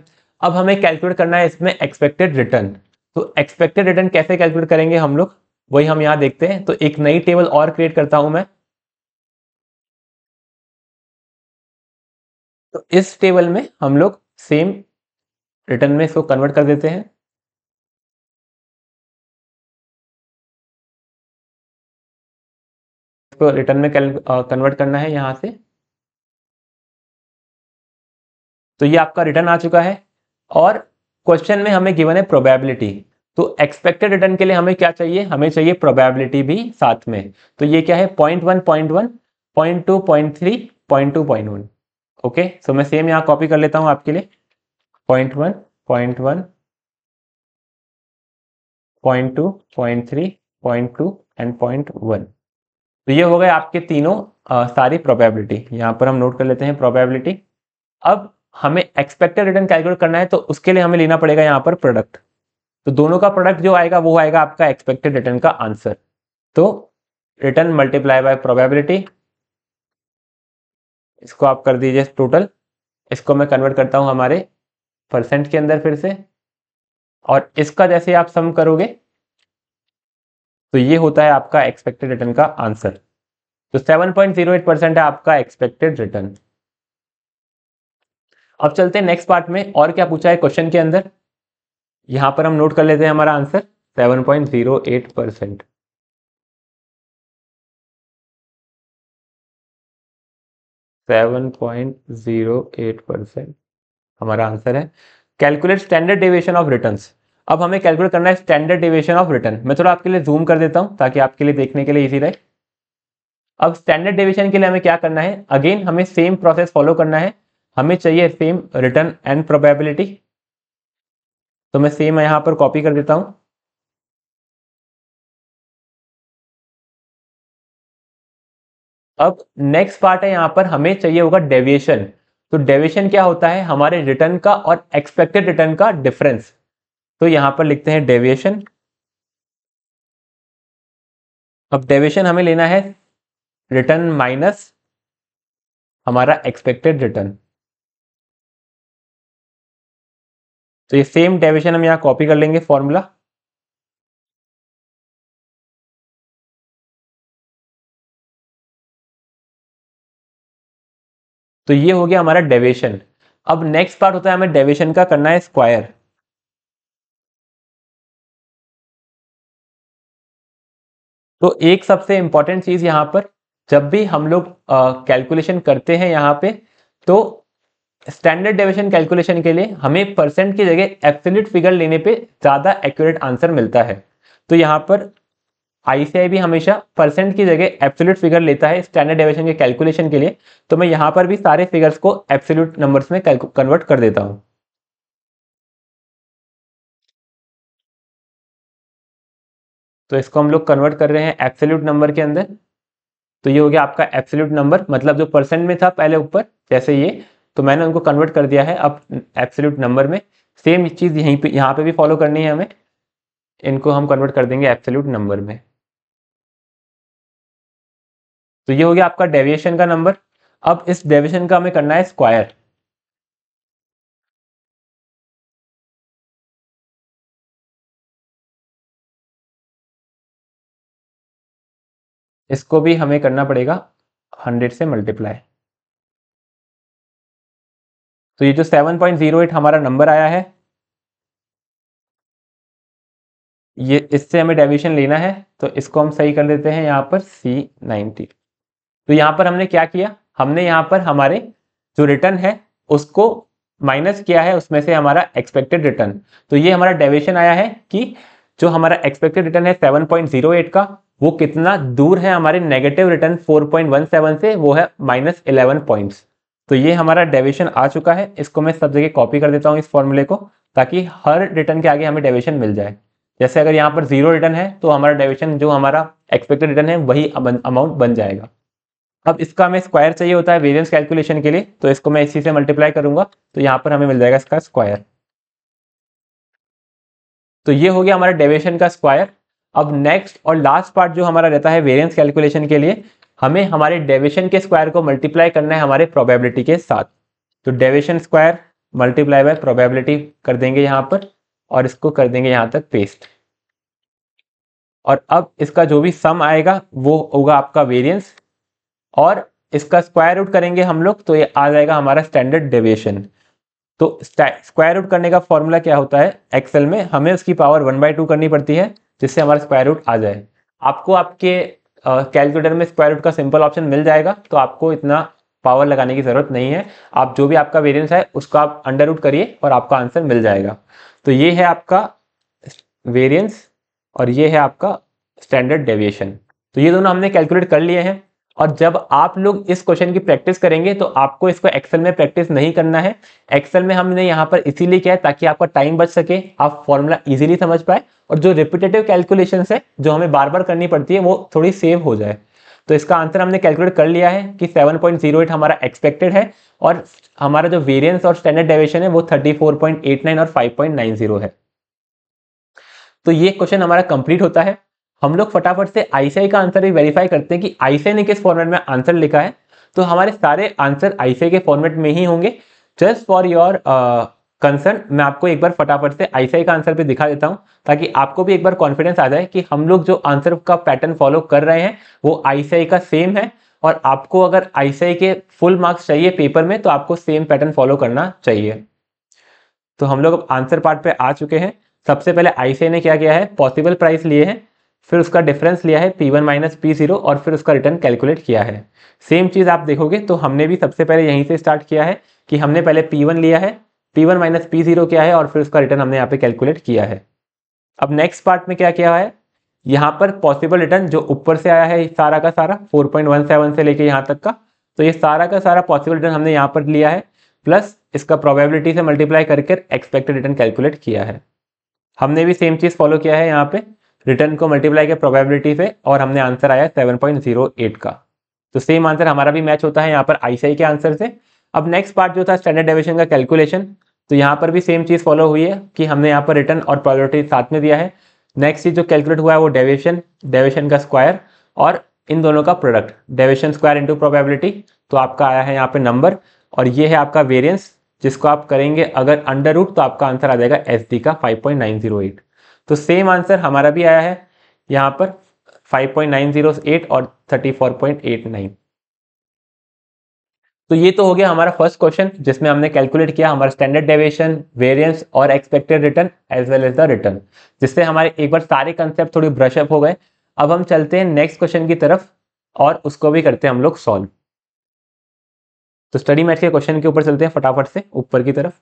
अब हमें कैलकुलेट करना है इसमें एक्सपेक्टेड रिटर्न तो एक्सपेक्टेड रिटर्न कैसे कैलकुलेट करेंगे हम लोग वही हम यहां देखते हैं तो एक नई टेबल और क्रिएट करता हूं मैं तो इस टेबल में हम लोग सेम रिटर्न में इसको कन्वर्ट कर देते हैं इसको रिटर्न में कन्वर्ट करना है यहां से तो ये आपका रिटर्न आ चुका है और क्वेश्चन में हमें गिवन है प्रोबेबिलिटी तो एक्सपेक्टेड रिटर्न के लिए हमें क्या चाहिए हमें चाहिए प्रोबेबिलिटी भी साथ में तो ये क्या है point one point one point two point three point two point one okay so मैं सेम यहां कॉपी कर लेता हूं आपके लिए point one point one point two point three point two and point one तो ये हो गए आपके तीनों आ, सारी प्रोबेबिलिटी यहां पर हम नोट कर लेते हैं प्रोबेबिलिटी अब हमें एक्सपेक्टेड रिटर्न कैलकुलेट करना है तो उसके लिए हमें लेना पड़ेगा यहाँ पर प्रोडक्ट तो दोनों का प्रोडक्ट जो आएगा वो आएगा आपका एक्सपेक्टेड रिटर्न का आंसर तो रिटर्न मल्टीप्लाई बाय प्रोबेबिलिटी इसको आप कर दीजिए टोटल इसको मैं कन्वर्ट करता हूं हमारे परसेंट के अंदर फिर से और इसका जैसे आप सम करोगे तो ये होता है आपका एक्सपेक्टेड रिटर्न का आंसर तो 7.08 परसेंट है आपका एक्सपेक्टेड रिटर्न अब चलते हैं नेक्स्ट पार्ट में और क्या पूछा है क्वेश्चन के अंदर यहां पर हम नोट कर लेते हैं हमारा answer 7.08 percent seven point zero eight percent हमारा आंसर है calculate standard deviation of return अब हमें कैलकुलेट करना है स्टैंडर्ड डेविएशन ऑफ रिटर्न मैं थोड़ा आपके लिए जूम कर देता हूं ताकि आपके लिए देखने के लिए इजी रहे अब स्टैंडर्ड डेविएशन के लिए हमें क्या करना है अगेन हमें सेम प्रोसेस फॉलो करना है हमें चाहिए सेम रिटर्न एंड प्रोबेबिलिटी तो मैं सेम यहां पर कॉपी कर देता हूं अब नेक्स्ट पार्ट है यहां पर हमें चाहिए होगा डेविएशन तो डेविएशन क्या होता है हमारे रिटर्न का और एक्सपेक्टेड रिटर्न का डिफरेंस तो यहां पर लिखते हैं डेविएशन अब डेविएशन हमें लेना है रिटर्न माइनस हमारा एक्सपेक्टेड रिटर्न तो ये सेम डेविएशन हम यहां कॉपी कर लेंगे फॉर्मूला तो ये हो गया हमारा डेवेशन अब नेक्स्ट पार्ट होता है हमें डेवेशन का करना है स्क्वायर तो एक सबसे इंपॉर्टेंट चीज यहां पर जब भी हम लोग कैलकुलेशन करते हैं यहाँ पे तो स्टैंडर्ड डेविएशन कैलकुलेशन के लिए हमें परसेंट की जगह एब्सोल्यूट फिगर लेने पे ज़्यादा एक्यूरेट आंसर मिलता है तो यहाँ पर आईसीआई भी हमेशा परसेंट की जगह एब्सोल्यूट फिगर लेता है स्टैंडर्ड डेविएशन के कैलकुलेशन के लिए तो मैं यहाँ पर भी सारे फिगर्स को एब्सोल्यूट नंबर्स में कन्वर्ट कर देता हूं तो इसको हम लोग कन्वर्ट कर रहे हैं एब्सोल्यूट नंबर के अंदर तो ये हो गया आपका एब्सोल्यूट नंबर मतलब जो परसेंट में था पहले ऊपर जैसे ये तो मैंने उनको कन्वर्ट कर दिया है अब एब्सोल्यूट नंबर में सेम चीज़ यहीं पे यहाँ पे भी फॉलो करनी है हमें इनको हम कन्वर्ट कर देंगे एब्सोल्यूट नंबर में तो ये हो गया आपका डेविएशन का नंबर अब इस डेविएशन का हमें करना है स्क्वायर इसको भी हमें करना पड़ेगा हंड्रेड से मल्टीप्लाई तो ये जो सेवन पॉइंट जीरो एट हमारा नंबर आया है ये इससे हमें डेविएशन लेना है तो इसको हम सही कर देते हैं यहां पर सी नाइनटी तो यहां पर हमने क्या किया हमने यहां पर हमारे जो रिटर्न है उसको माइनस किया है उसमें से हमारा एक्सपेक्टेड रिटर्न तो ये हमारा डेविएशन आया है कि जो हमारा एक्सपेक्टेड रिटर्न है 7.08 का वो कितना दूर है हमारे नेगेटिव रिटर्न 4.17 से वो है माइनस इलेवन पॉइंट तो ये हमारा डेविएशन आ चुका है इसको मैं सब जगह कॉपी कर देता हूँ इस फॉर्मूले को ताकि हर रिटर्न के आगे हमें डेविएशन मिल जाए जैसे अगर यहाँ पर जीरो रिटर्न है तो हमारा डेविएशन जो हमारा एक्सपेक्टेड रिटर्न है वही अमाउंट बन जाएगा अब इसका हमें स्क्वायर चाहिए होता है वेरियंस कैलकुलेशन के लिए तो इसको मैं इसी से मल्टीप्लाई करूंगा तो यहाँ पर हमें मिल जाएगा इसका स्क्वायर तो ये हो गया हमारा डेवेशन का स्क्वायर अब नेक्स्ट और लास्ट पार्ट जो हमारा रहता है वेरियंस कैलकुलेशन के लिए हमें हमारे डेवेशन के स्क्वायर को मल्टीप्लाई करना है हमारे प्रोबेबिलिटी के साथ तो deviation square multiply by probability कर देंगे यहाँ पर और इसको कर देंगे यहाँ तक पेस्ट और अब इसका जो भी सम आएगा वो होगा आपका वेरियंस और इसका स्क्वायर रूट करेंगे हम लोग तो ये आ जाएगा हमारा स्टैंडर्ड डेविएशन तो स्क्वायर रूट करने का फॉर्मूला क्या होता है एक्सेल में हमें उसकी पावर वन बाई टू करनी पड़ती है जिससे हमारा स्क्वायर रूट आ जाए आपको आपके कैलकुलेटर में स्क्वायर रूट का सिंपल ऑप्शन मिल जाएगा तो आपको इतना पावर लगाने की ज़रूरत नहीं है आप जो भी आपका वेरियंस है उसका आप अंडर रूट करिए और आपका आंसर मिल जाएगा तो ये है आपका वेरियंस और ये है आपका स्टैंडर्ड डेविएशन तो ये दोनों हमने कैलकुलेट कर लिए हैं और जब आप लोग इस क्वेश्चन की प्रैक्टिस करेंगे तो आपको इसको एक्सेल में प्रैक्टिस नहीं करना है एक्सेल में हमने यहाँ पर इसीलिए किया है ताकि आपका टाइम बच सके आप फॉर्मूला इजीली समझ पाए और जो रिपीटेटिव कैलकुलेशन है जो हमें बार बार करनी पड़ती है वो थोड़ी सेव हो जाए तो इसका आंसर हमने कैलकुलेट कर लिया है कि 7.08 हमारा एक्सपेक्टेड है और हमारा जो वेरियंस और स्टैंडर्ड डेवेशन है वो 34.89 और 5.90 है तो ये क्वेश्चन हमारा कंप्लीट होता है हम लोग फटाफट से आईसीआई का आंसर भी वेरीफाई करते हैं कि आईसीआई ने किस फॉर्मेट में आंसर लिखा है तो हमारे सारे आंसर आईसीआई के फॉर्मेट में ही होंगे जस्ट फॉर योर कंसर्न मैं आपको एक बार फटाफट से आईसीआई का आंसर भी दिखा देता हूं ताकि आपको भी एक बार कॉन्फिडेंस आ जाए कि हम लोग जो आंसर का पैटर्न फॉलो कर रहे हैं वो आईसीआई का सेम है और आपको अगर आईसीआई के फुल मार्क्स चाहिए पेपर में तो आपको सेम पैटर्न फॉलो करना चाहिए तो हम लोग अब आंसर पार्ट पे आ चुके हैं सबसे पहले आईसीआई ने क्या किया है पॉसिबल प्राइस लिए हैं फिर उसका डिफरेंस लिया है P one minus P zero और फिर उसका रिटर्न कैलकुलेट किया है सेम चीज़ आप देखोगे तो हमने भी सबसे पहले यहीं से स्टार्ट किया है कि हमने पहले पी वन लिया है P one minus P zero क्या है और फिर उसका रिटर्न हमने यहाँ पे कैलकुलेट किया है अब नेक्स्ट पार्ट में क्या किया है यहाँ पर पॉसिबल रिटर्न जो ऊपर से आया है सारा का सारा सेवन से लेके यहाँ तक का तो ये सारा का सारा पॉसिबल रिटर्न हमने यहाँ पर लिया है प्लस इसका प्रोबेबिलिटी से मल्टीप्लाई करके एक्सपेक्टेड रिटर्न कैलकुलेट किया है हमने भी सेम चीज़ फॉलो किया है यहाँ पे रिटर्न को मल्टीप्लाई किया प्रोबेबिलिटी से और हमने आंसर आया 7.08 का तो सेम आंसर हमारा भी मैच होता है यहाँ पर आईसीआई के आंसर से अब नेक्स्ट पार्ट जो था स्टैंडर्ड डेविएशन का कैलकुलेशन तो यहाँ पर भी सेम चीज़ फॉलो हुई है कि हमने यहाँ पर रिटर्न और प्रोबेबिलिटी साथ में दिया है नेक्स्ट चीज जो कैलकुलेट हुआ है वो डेविएशन डेविएशन का स्क्वायर और इन दोनों का product deviation square into probability तो आपका आया है यहाँ पे नंबर और ये है आपका वेरियंस जिसको आप करेंगे अगर अंडर रूट तो आपका आंसर आ जाएगा एस का एट तो सेम आंसर हमारा भी आया है यहाँ पर 5.908 और 34.89 तो ये तो हो गया हमारा फर्स्ट क्वेश्चन जिसमें हमने कैलकुलेट किया हमारा स्टैंडर्ड डेविएशन वेरिएंस और expected return as well as the return जिससे हमारे एक बार सारे कंसेप्ट थोड़े ब्रशअप हो गए अब हम चलते हैं नेक्स्ट क्वेश्चन की तरफ और उसको भी करते हैं हम लोग सॉल्व तो स्टडी मैथ के क्वेश्चन के ऊपर चलते हैं फटाफट से ऊपर की तरफ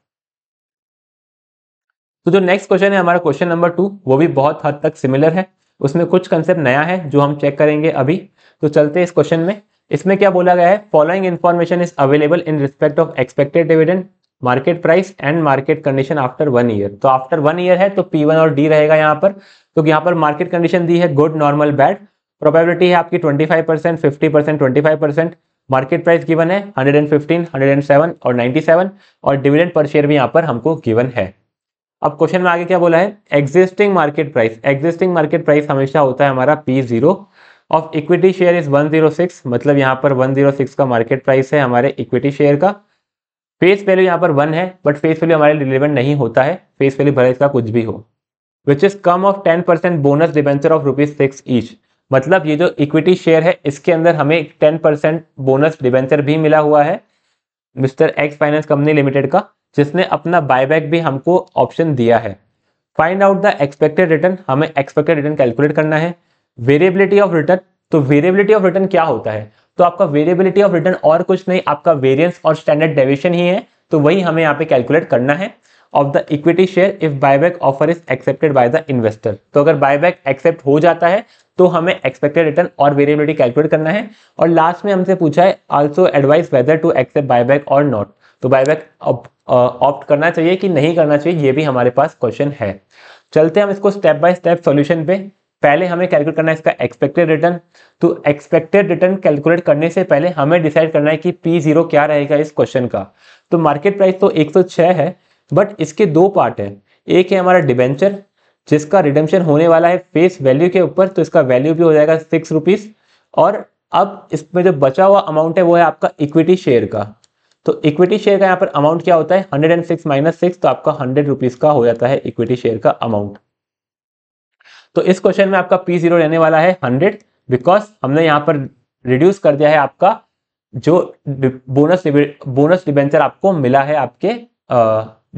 तो जो नेक्स्ट क्वेश्चन है हमारा क्वेश्चन नंबर टू वो भी बहुत हद तक सिमिलर है उसमें कुछ कंसेप्ट नया है जो हम चेक करेंगे अभी तो चलते इस क्वेश्चन में इसमें क्या बोला गया है following information is available in respect of expected dividend market price and market condition after one year तो आफ्टर वन ईयर है तो पी वन और डी रहेगा यहाँ पर तो यहाँ पर मार्केट कंडीशन दी है गुड नॉर्मल बैड प्रोबेबिलिटी है आपकी twenty five percent fifty percent twenty five percent market price given है hundred and fifteen hundred and seven और नाइन्टी सेवन और डिविडेंड पर शेयर भी यहाँ पर हमको गिवन है अब क्वेश्चन में आगे क्या बोला है existing market price existing market price हमेशा होता है हमारा P zero of equity share is 106 मतलब यहाँ पर 106 का मार्केट प्राइस है हमारे इक्विटी शेयर का फेस वैल्यू यहाँ पर वन है बट फेस वैल्यू हमारे रिलेवेंट नहीं होता है फेस वैल्यू भले इसका कुछ भी हो which is come of ten percent bonus debenture of rupees six each मतलब ये जो इक्विटी शेयर है इसके अंदर हमें टेन परसेंट बोनस डिबेंचर भी मिला हुआ है mister X finance company limited का जिसने अपना बायबैक भी हमको ऑप्शन दिया है find out the expected return हमें एक्सपेक्टेड रिटर्न कैलकुलेट करना है वेरिएबिलिटी ऑफ रिटर्न तो वेरिएबिलिटी ऑफ रिटर्न क्या होता है तो आपका वेरिएबिलिटी ऑफ रिटर्न और कुछ नहीं आपका वेरियंस और स्टैंडर्ड डेविशन ही है तो वही हमें यहाँ पे कैलकुलेट करना है of the equity share if buyback offer is accepted by the investor तो अगर बायबैक एक्सेप्ट हो जाता है तो हमें एक्सपेक्टेड रिटर्न और वेरिएबिलिटी कैलकुलेट करना है और लास्ट में हमसे पूछा है also advice whether to accept buyback और नॉट तो बायबैक ऑप्ट करना चाहिए कि नहीं करना चाहिए ये भी हमारे पास क्वेश्चन है चलते हम इसको स्टेप बाय स्टेप सॉल्यूशन पे पहले हमें कैलकुलेट करना है इसका एक्सपेक्टेड रिटर्न तो एक्सपेक्टेड रिटर्न कैलकुलेट करने से पहले हमें डिसाइड करना है कि पी जीरो क्या रहेगा इस क्वेश्चन का तो मार्केट प्राइस तो एक है बट इसके दो पार्ट है एक है हमारा डिबेंचर जिसका रिडम्शन होने वाला है फेस वैल्यू के ऊपर तो इसका वैल्यू भी हो जाएगा सिक्स रुपीज और अब इसमें जो बचा हुआ अमाउंट है वो है आपका इक्विटी शेयर का तो इक्विटी शेयर का यहाँ पर अमाउंट क्या होता है hundred and six minus six तो आपका हंड्रेड रुपीज का हो जाता है इक्विटी शेयर का अमाउंट तो इस क्वेश्चन में आपका पी जीरो रहने वाला है हंड्रेड बिकॉज हमने यहाँ पर रिड्यूस कर दिया है आपका जो बोनस बोनस डिबेंचर आपको मिला है आपके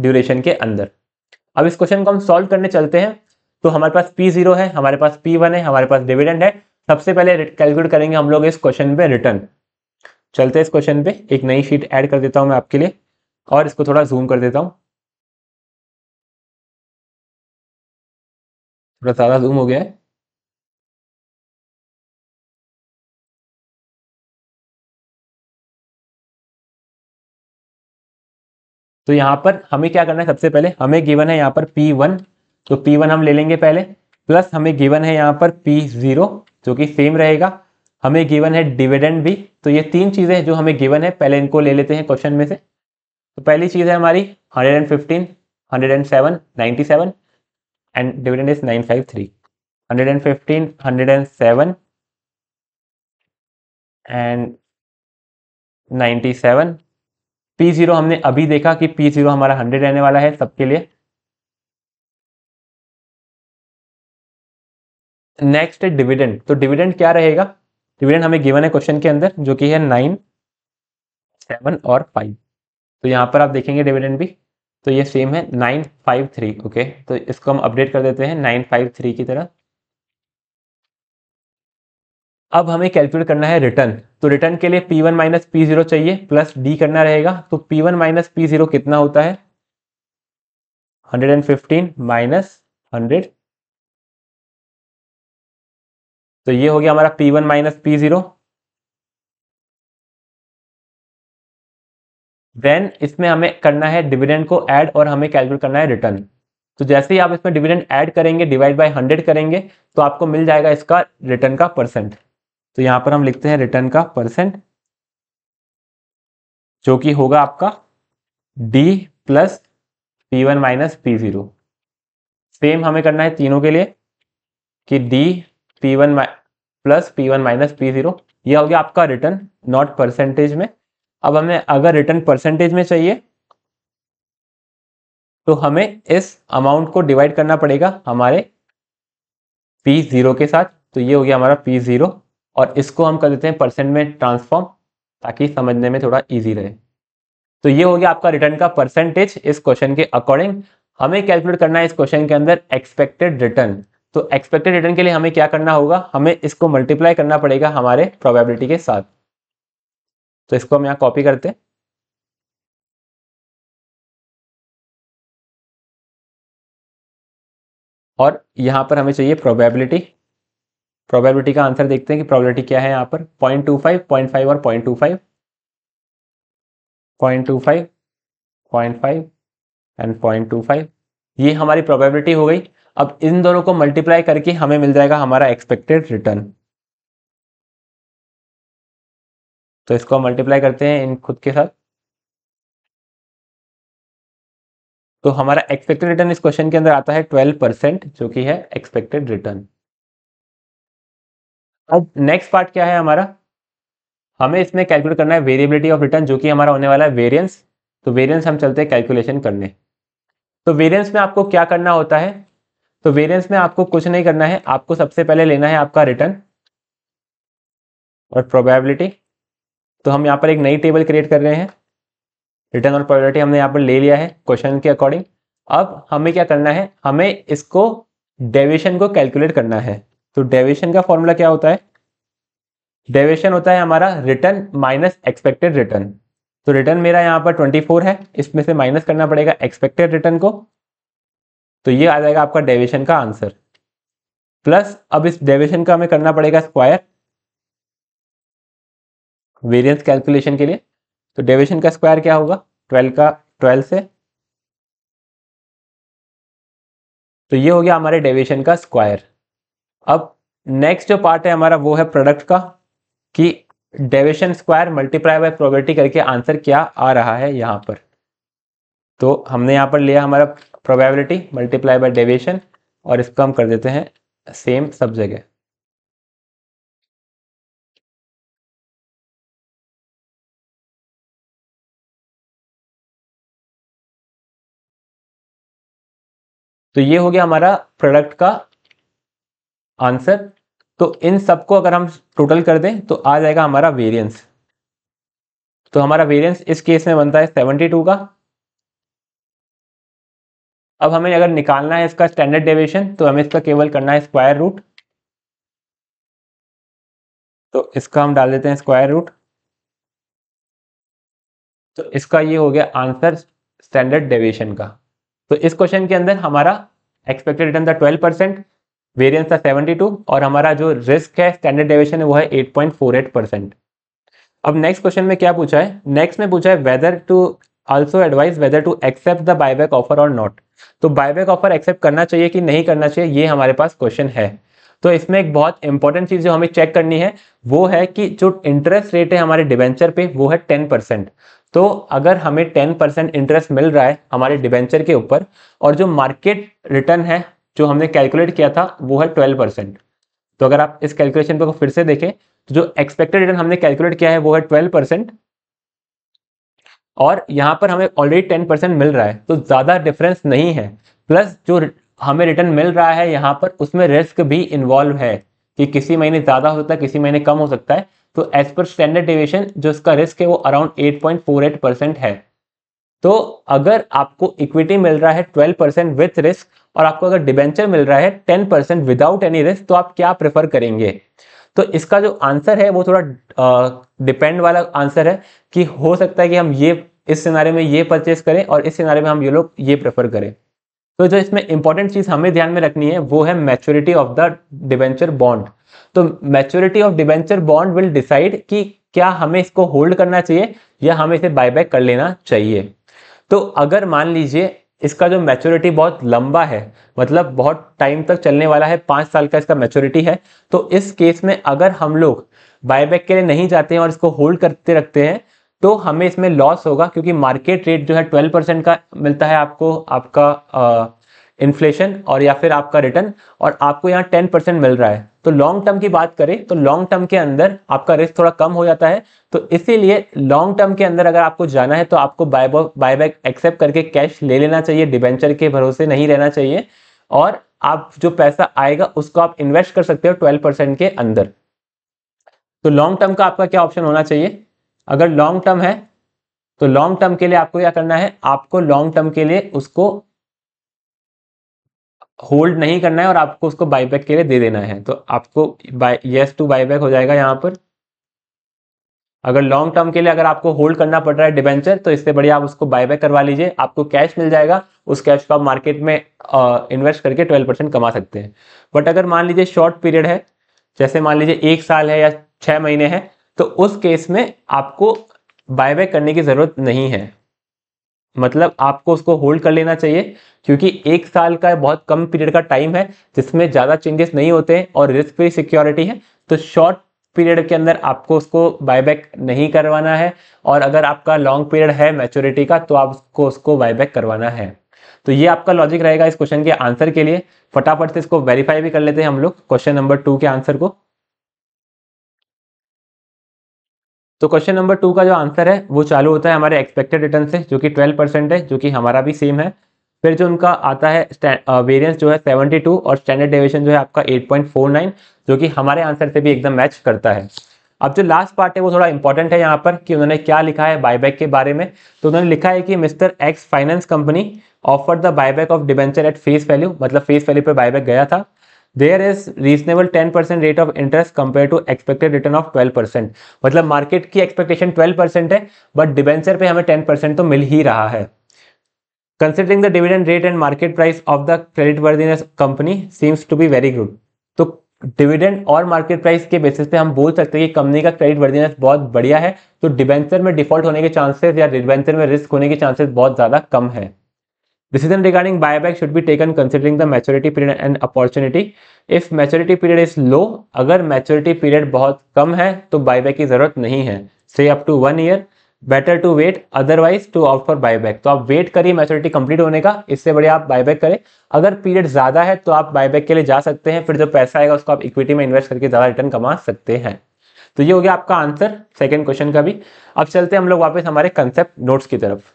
ड्यूरेशन के अंदर अब इस क्वेश्चन को हम सॉल्व करने चलते हैं तो हमारे पास पी जीरो है हमारे पास पी वन है हमारे पास डिविडेंड है सबसे पहले कैलकुलेट करेंगे हम लोग इस क्वेश्चन पे रिटर्न चलते इस क्वेश्चन पे एक नई शीट ऐड कर देता हूं मैं आपके लिए और इसको थोड़ा जूम कर देता हूं थोड़ा ज़्यादा जूम हो गया है तो यहां पर हमें क्या करना है सबसे पहले हमें गिवन है यहां पर P1 तो P1 हम ले लेंगे पहले प्लस हमें गिवन है यहां पर P0 जो कि सेम रहेगा हमें गिवन है डिविडेंड भी तो ये तीन चीज़ें जो हमें गिवन है पहले इनको ले लेते हैं क्वेश्चन में से तो पहली चीज़ है हमारी 115, 107, 97 and dividend is 953, 115, 107 and 97 P zero हमने अभी देखा कि पी जीरो हमारा हंड्रेड रहने वाला है सबके लिए नेक्स्ट है डिविडेंड तो डिविडेंड क्या रहेगा डिविडेंड तो हमें गिवन है क्वेश्चन के अंदर जो कि है नाइन सेवन और फाइव तो यहाँ पर आप देखेंगे डिविडेंड भी तो ये सेम है नाइन फाइव थ्री ओके तो इसको हम अपडेट कर देते हैं नाइन फाइव थ्री की तरह अब हमें कैलकुलेट करना है रिटर्न तो रिटर्न के लिए P one minus P zero चाहिए प्लस डी करना रहेगा तो P one minus P zero कितना होता है hundred and fifteen minus hundred तो ये हो गया हमारा P one minus P zero then इसमें हमें करना है डिविडेंड को ऐड और हमें कैलकुलेट करना है रिटर्न तो जैसे ही आप इसमें डिविडेंड ऐड करेंगे डिवाइड बाय हंड्रेड करेंगे तो आपको मिल जाएगा इसका रिटर्न का परसेंट तो यहां पर हम लिखते हैं रिटर्न का परसेंट जो कि होगा आपका D plus P one minus P zero same हमें करना है तीनों के लिए कि D P one plus P one minus P zero ये हो गया आपका रिटर्न नॉट परसेंटेज में अब हमें अगर रिटर्न परसेंटेज में चाहिए तो हमें इस अमाउंट को डिवाइड करना पड़ेगा हमारे पी जीरो के साथ तो ये हो गया हमारा पी जीरो और इसको हम कर देते हैं परसेंट में ट्रांसफॉर्म ताकि समझने में थोड़ा इजी रहे तो ये हो गया आपका रिटर्न का परसेंटेज इस क्वेश्चन के अकॉर्डिंग हमें कैलकुलेट करना है इस क्वेश्चन के अंदर एक्सपेक्टेड रिटर्न तो एक्सपेक्टेड रिटर्न के लिए हमें क्या करना होगा हमें इसको मल्टीप्लाई करना पड़ेगा हमारे प्रोबेबिलिटी के साथ तो इसको हम यहाँ कॉपी करते और यहाँ पर हमें चाहिए प्रोबेबिलिटी प्रोबेबिलिटी का आंसर देखते हैं कि प्रोबेबिलिटी क्या है यहाँ पर point two five point five और point two five point two five point five and point two five ये हमारी प्रोबेबिलिटी हो गई अब इन दोनों को मल्टीप्लाई करके हमें मिल जाएगा हमारा एक्सपेक्टेड रिटर्न तो इसको मल्टीप्लाई करते हैं इन खुद के साथ तो हमारा एक्सपेक्टेड रिटर्न इस क्वेश्चन के अंदर आता है ट्वेल्व परसेंट जो कि है एक्सपेक्टेड रिटर्न अब नेक्स्ट पार्ट क्या है हमारा हमें इसमें कैलकुलेट करना है वेरिएबिलिटी ऑफ रिटर्न जो कि हमारा होने वाला है वेरियंस तो वेरियंस हम चलते हैं कैलकुलेशन करने तो वेरियंस में आपको क्या करना होता है तो वेरियंस में आपको कुछ नहीं करना है आपको सबसे पहले लेना है आपका रिटर्न और प्रोबेबिलिटी तो हम यहाँ पर एक नई टेबल क्रिएट कर रहे हैं रिटर्न और प्रोबेबिलिटी हमने यहाँ पर ले लिया है क्वेश्चन के अकॉर्डिंग अब हमें क्या करना है हमें इसको डेविएशन को कैलकुलेट करना है तो डेविएशन का फॉर्मूला क्या होता है डेविएशन होता है हमारा रिटर्न माइनस एक्सपेक्टेड रिटर्न तो रिटर्न मेरा यहाँ पर 24 है इसमें से माइनस करना पड़ेगा एक्सपेक्टेड रिटर्न को तो ये आ जाएगा आपका डेविएशन का आंसर प्लस अब इस डेविएशन का हमें करना पड़ेगा स्क्वायर वेरिएंस कैलकुलेशन के लिए तो डेविएशन का स्क्वायर क्या होगा 12 का 12 से तो ये हो गया हमारे डेविएशन का स्क्वायर अब नेक्स्ट जो पार्ट है हमारा वो है प्रोडक्ट का कि deviation square multiply by probability करके आंसर क्या आ रहा है यहाँ पर तो हमने यहाँ पर लिया हमारा प्रोबेबिलिटी मल्टीप्लाई बाय डेवेशन और इसको हम कर देते हैं सेम सब जगह तो ये हो गया हमारा प्रोडक्ट का आंसर तो इन सबको अगर हम टोटल कर दें तो आ जाएगा हमारा वेरियंस तो हमारा वेरियंस इस केस में बनता है सेवनटी टू का अब हमें अगर निकालना है इसका स्टैंडर्ड डेविएशन तो हमें इसका केवल करना है स्क्वायर रूट तो इसका हम डाल देते हैं स्क्वायर रूट तो इसका ये हो गया आंसर स्टैंडर्ड डेविएशन का तो इस क्वेश्चन के अंदर हमारा एक्सपेक्टेड रिटर्न था ट्वेल्व परसेंट वेरियंस है 72 और हमारा जो रिस्क है स्टैंडर्ड डेविशन है वो है एट परसेंट अब नेक्स्ट क्वेश्चन में क्या पूछा है नेक्स्ट में पूछा है whether to also advise whether to accept the buyback offer और नॉट तो बायबैक ऑफर एक्सेप्ट करना चाहिए कि नहीं करना चाहिए ये हमारे पास क्वेश्चन है तो इसमें एक बहुत इंपॉर्टेंट चीज जो हमें चेक करनी है वो है कि जो इंटरेस्ट रेट है हमारे डिबेंचर पे वो है टेन परसेंट तो अगर हमें टेन परसेंट इंटरेस्ट मिल रहा है हमारे डिबेंचर के ऊपर और जो मार्केट रिटर्न है जो हमने कैलकुलेट किया था वो है ट्वेल्व परसेंट तो अगर आप इस कैलकुलेशन को फिर से देखें तो जो एक्सपेक्टेड रिटर्न हमने कैलकुलेट किया है वो है ट्वेल्व परसेंट और यहाँ पर हमें ऑलरेडी टेन परसेंट मिल रहा है तो ज़्यादा डिफरेंस नहीं है प्लस जो हमें रिटर्न मिल रहा है यहाँ पर उसमें रिस्क भी इन्वॉल्व है कि किसी महीने ज़्यादा हो सकता है किसी महीने कम हो सकता है तो एज पर स्टैंडर्ड डेविएशन जो इसका रिस्क है वो अराउंड एट परसेंट है तो अगर आपको इक्विटी मिल रहा है ट्वेल्व परसेंट विथ रिस्क और आपको अगर डिबेंचर मिल रहा है ten percent without any risk तो आप क्या प्रेफर करेंगे तो इसका जो आंसर है वो थोड़ा डिपेंड वाला आंसर है कि हो सकता है कि हम ये इस सिनारे में ये परचेस करें और इस सिनारे में हम ये लोग ये प्रेफर करें तो जो इसमें इंपॉर्टेंट चीज हमें ध्यान में रखनी है वो है maturity of the debenture bond तो maturity of debenture bond will decide कि क्या हमें इसको होल्ड करना चाहिए या हमें इसे बाय बैक कर लेना चाहिए तो अगर मान लीजिए इसका जो मैच्योरिटी बहुत लंबा है मतलब बहुत टाइम तक चलने वाला है पाँच साल का इसका मैच्योरिटी है तो इस केस में अगर हम लोग बायबैक के लिए नहीं जाते हैं और इसको होल्ड करते रखते हैं तो हमें इसमें लॉस होगा क्योंकि मार्केट रेट जो है 12 परसेंट का मिलता है आपको आपका इन्फ्लेशन और या फिर आपका रिटर्न और आपको यहाँ टेन परसेंट मिल रहा है तो लॉन्ग टर्म की बात करें तो लॉन्ग टर्म के अंदर आपका रिस्क थोड़ा कम हो जाता है तो इसीलिए लॉन्ग टर्म के अंदर अगर आपको जाना है तो आपको बाय बैक एक्सेप्ट करके कैश ले लेना चाहिए डिबेंचर के भरोसे नहीं रहना चाहिए और आप जो पैसा आएगा उसको आप इन्वेस्ट कर सकते हो ट्वेल्व परसेंट के अंदर तो लॉन्ग टर्म का आपका क्या ऑप्शन होना चाहिए अगर लॉन्ग टर्म है तो लॉन्ग टर्म के लिए आपको क्या करना है आपको लॉन्ग टर्म के लिए उसको होल्ड नहीं करना है और आपको उसको बाईबैक के लिए दे देना है तो आपको बाई येस टू बाईबैक हो जाएगा यहाँ पर अगर लॉन्ग टर्म के लिए अगर आपको होल्ड करना पड़ रहा है डिबेंचर तो इससे बढ़िया आप उसको बायबैक करवा लीजिए आपको कैश मिल जाएगा उस कैश को आप मार्केट में इन्वेस्ट करके ट्वेल्व परसेंट कमा सकते हैं बट अगर मान लीजिए शॉर्ट पीरियड है जैसे मान लीजिए एक साल है या छः महीने है तो उस केस में आपको बाय करने की ज़रूरत नहीं है मतलब आपको उसको होल्ड कर लेना चाहिए क्योंकि एक साल का बहुत कम पीरियड का टाइम है जिसमें ज़्यादा चेंजेस नहीं होते हैं और रिस्क फ्री सिक्योरिटी है तो शॉर्ट पीरियड के अंदर आपको उसको बायबैक नहीं करवाना है और अगर आपका लॉन्ग पीरियड है मैच्योरिटी का तो आपको उसको बायबैक करवाना है तो ये आपका लॉजिक रहेगा इस क्वेश्चन के आंसर के लिए फटाफट से इसको वेरीफाई भी कर लेते हैं हम लोग क्वेश्चन नंबर टू के आंसर को तो क्वेश्चन नंबर टू का जो आंसर है वो चालू होता है हमारे एक्सपेक्टेड रिटर्न से जो कि ट्वेल्व परसेंट है जो कि हमारा भी सेम है फिर जो उनका आता है वेरियंस जो है 72 और स्टैंडर्ड डेविएशन जो है आपका 8.49 जो कि हमारे आंसर से भी एकदम मैच करता है अब जो लास्ट पार्ट है वो थोड़ा इंपॉर्टेंट है यहाँ पर कि उन्होंने क्या लिखा है बायबैक के बारे में तो उन्होंने लिखा है कि mister X finance company offer the buyback of debenture at face value मतलब फेस वैल्यू पर बायबैक गया था there is reasonable 10 percent rate of interest compare to expected return of 12 percent मतलब मार्केट की एक्सपेक्टेशन 12 परसेंट है but debenture पे हमें 10 percent तो मिल ही रहा है considering the dividend rate and market price of the credit worthiness company seems to be very good तो डिविडेंड और मार्केट प्राइस के बेसिस पे हम बोल सकते हैं कि कंपनी का क्रेडिट वर्दीनेस बहुत बढ़िया है तो डिबेंचर में डिफॉल्ट होने के चांसेस या डिबेंचर में रिस्क होने के चांसेस बहुत ज़्यादा कम है Decision regarding buyback should be taken considering the maturity period and opportunity. If maturity period is low, अगर maturity period बहुत कम है तो buyback की जरूरत नहीं है Say up to one year, better to wait, otherwise to opt for buyback. तो आप वेट करिए maturity complete होने का इससे बढ़िया आप buyback करें अगर पीरियड ज़्यादा है तो आप buyback के लिए जा सकते हैं फिर जो पैसा आएगा उसको आप इक्विटी में इन्वेस्ट करके ज़्यादा रिटर्न कमा सकते हैं तो ये हो गया आपका आंसर सेकेंड क्वेश्चन का भी अब चलते हैं हम लोग वापस हमारे कंसेप्ट नोट्स की तरफ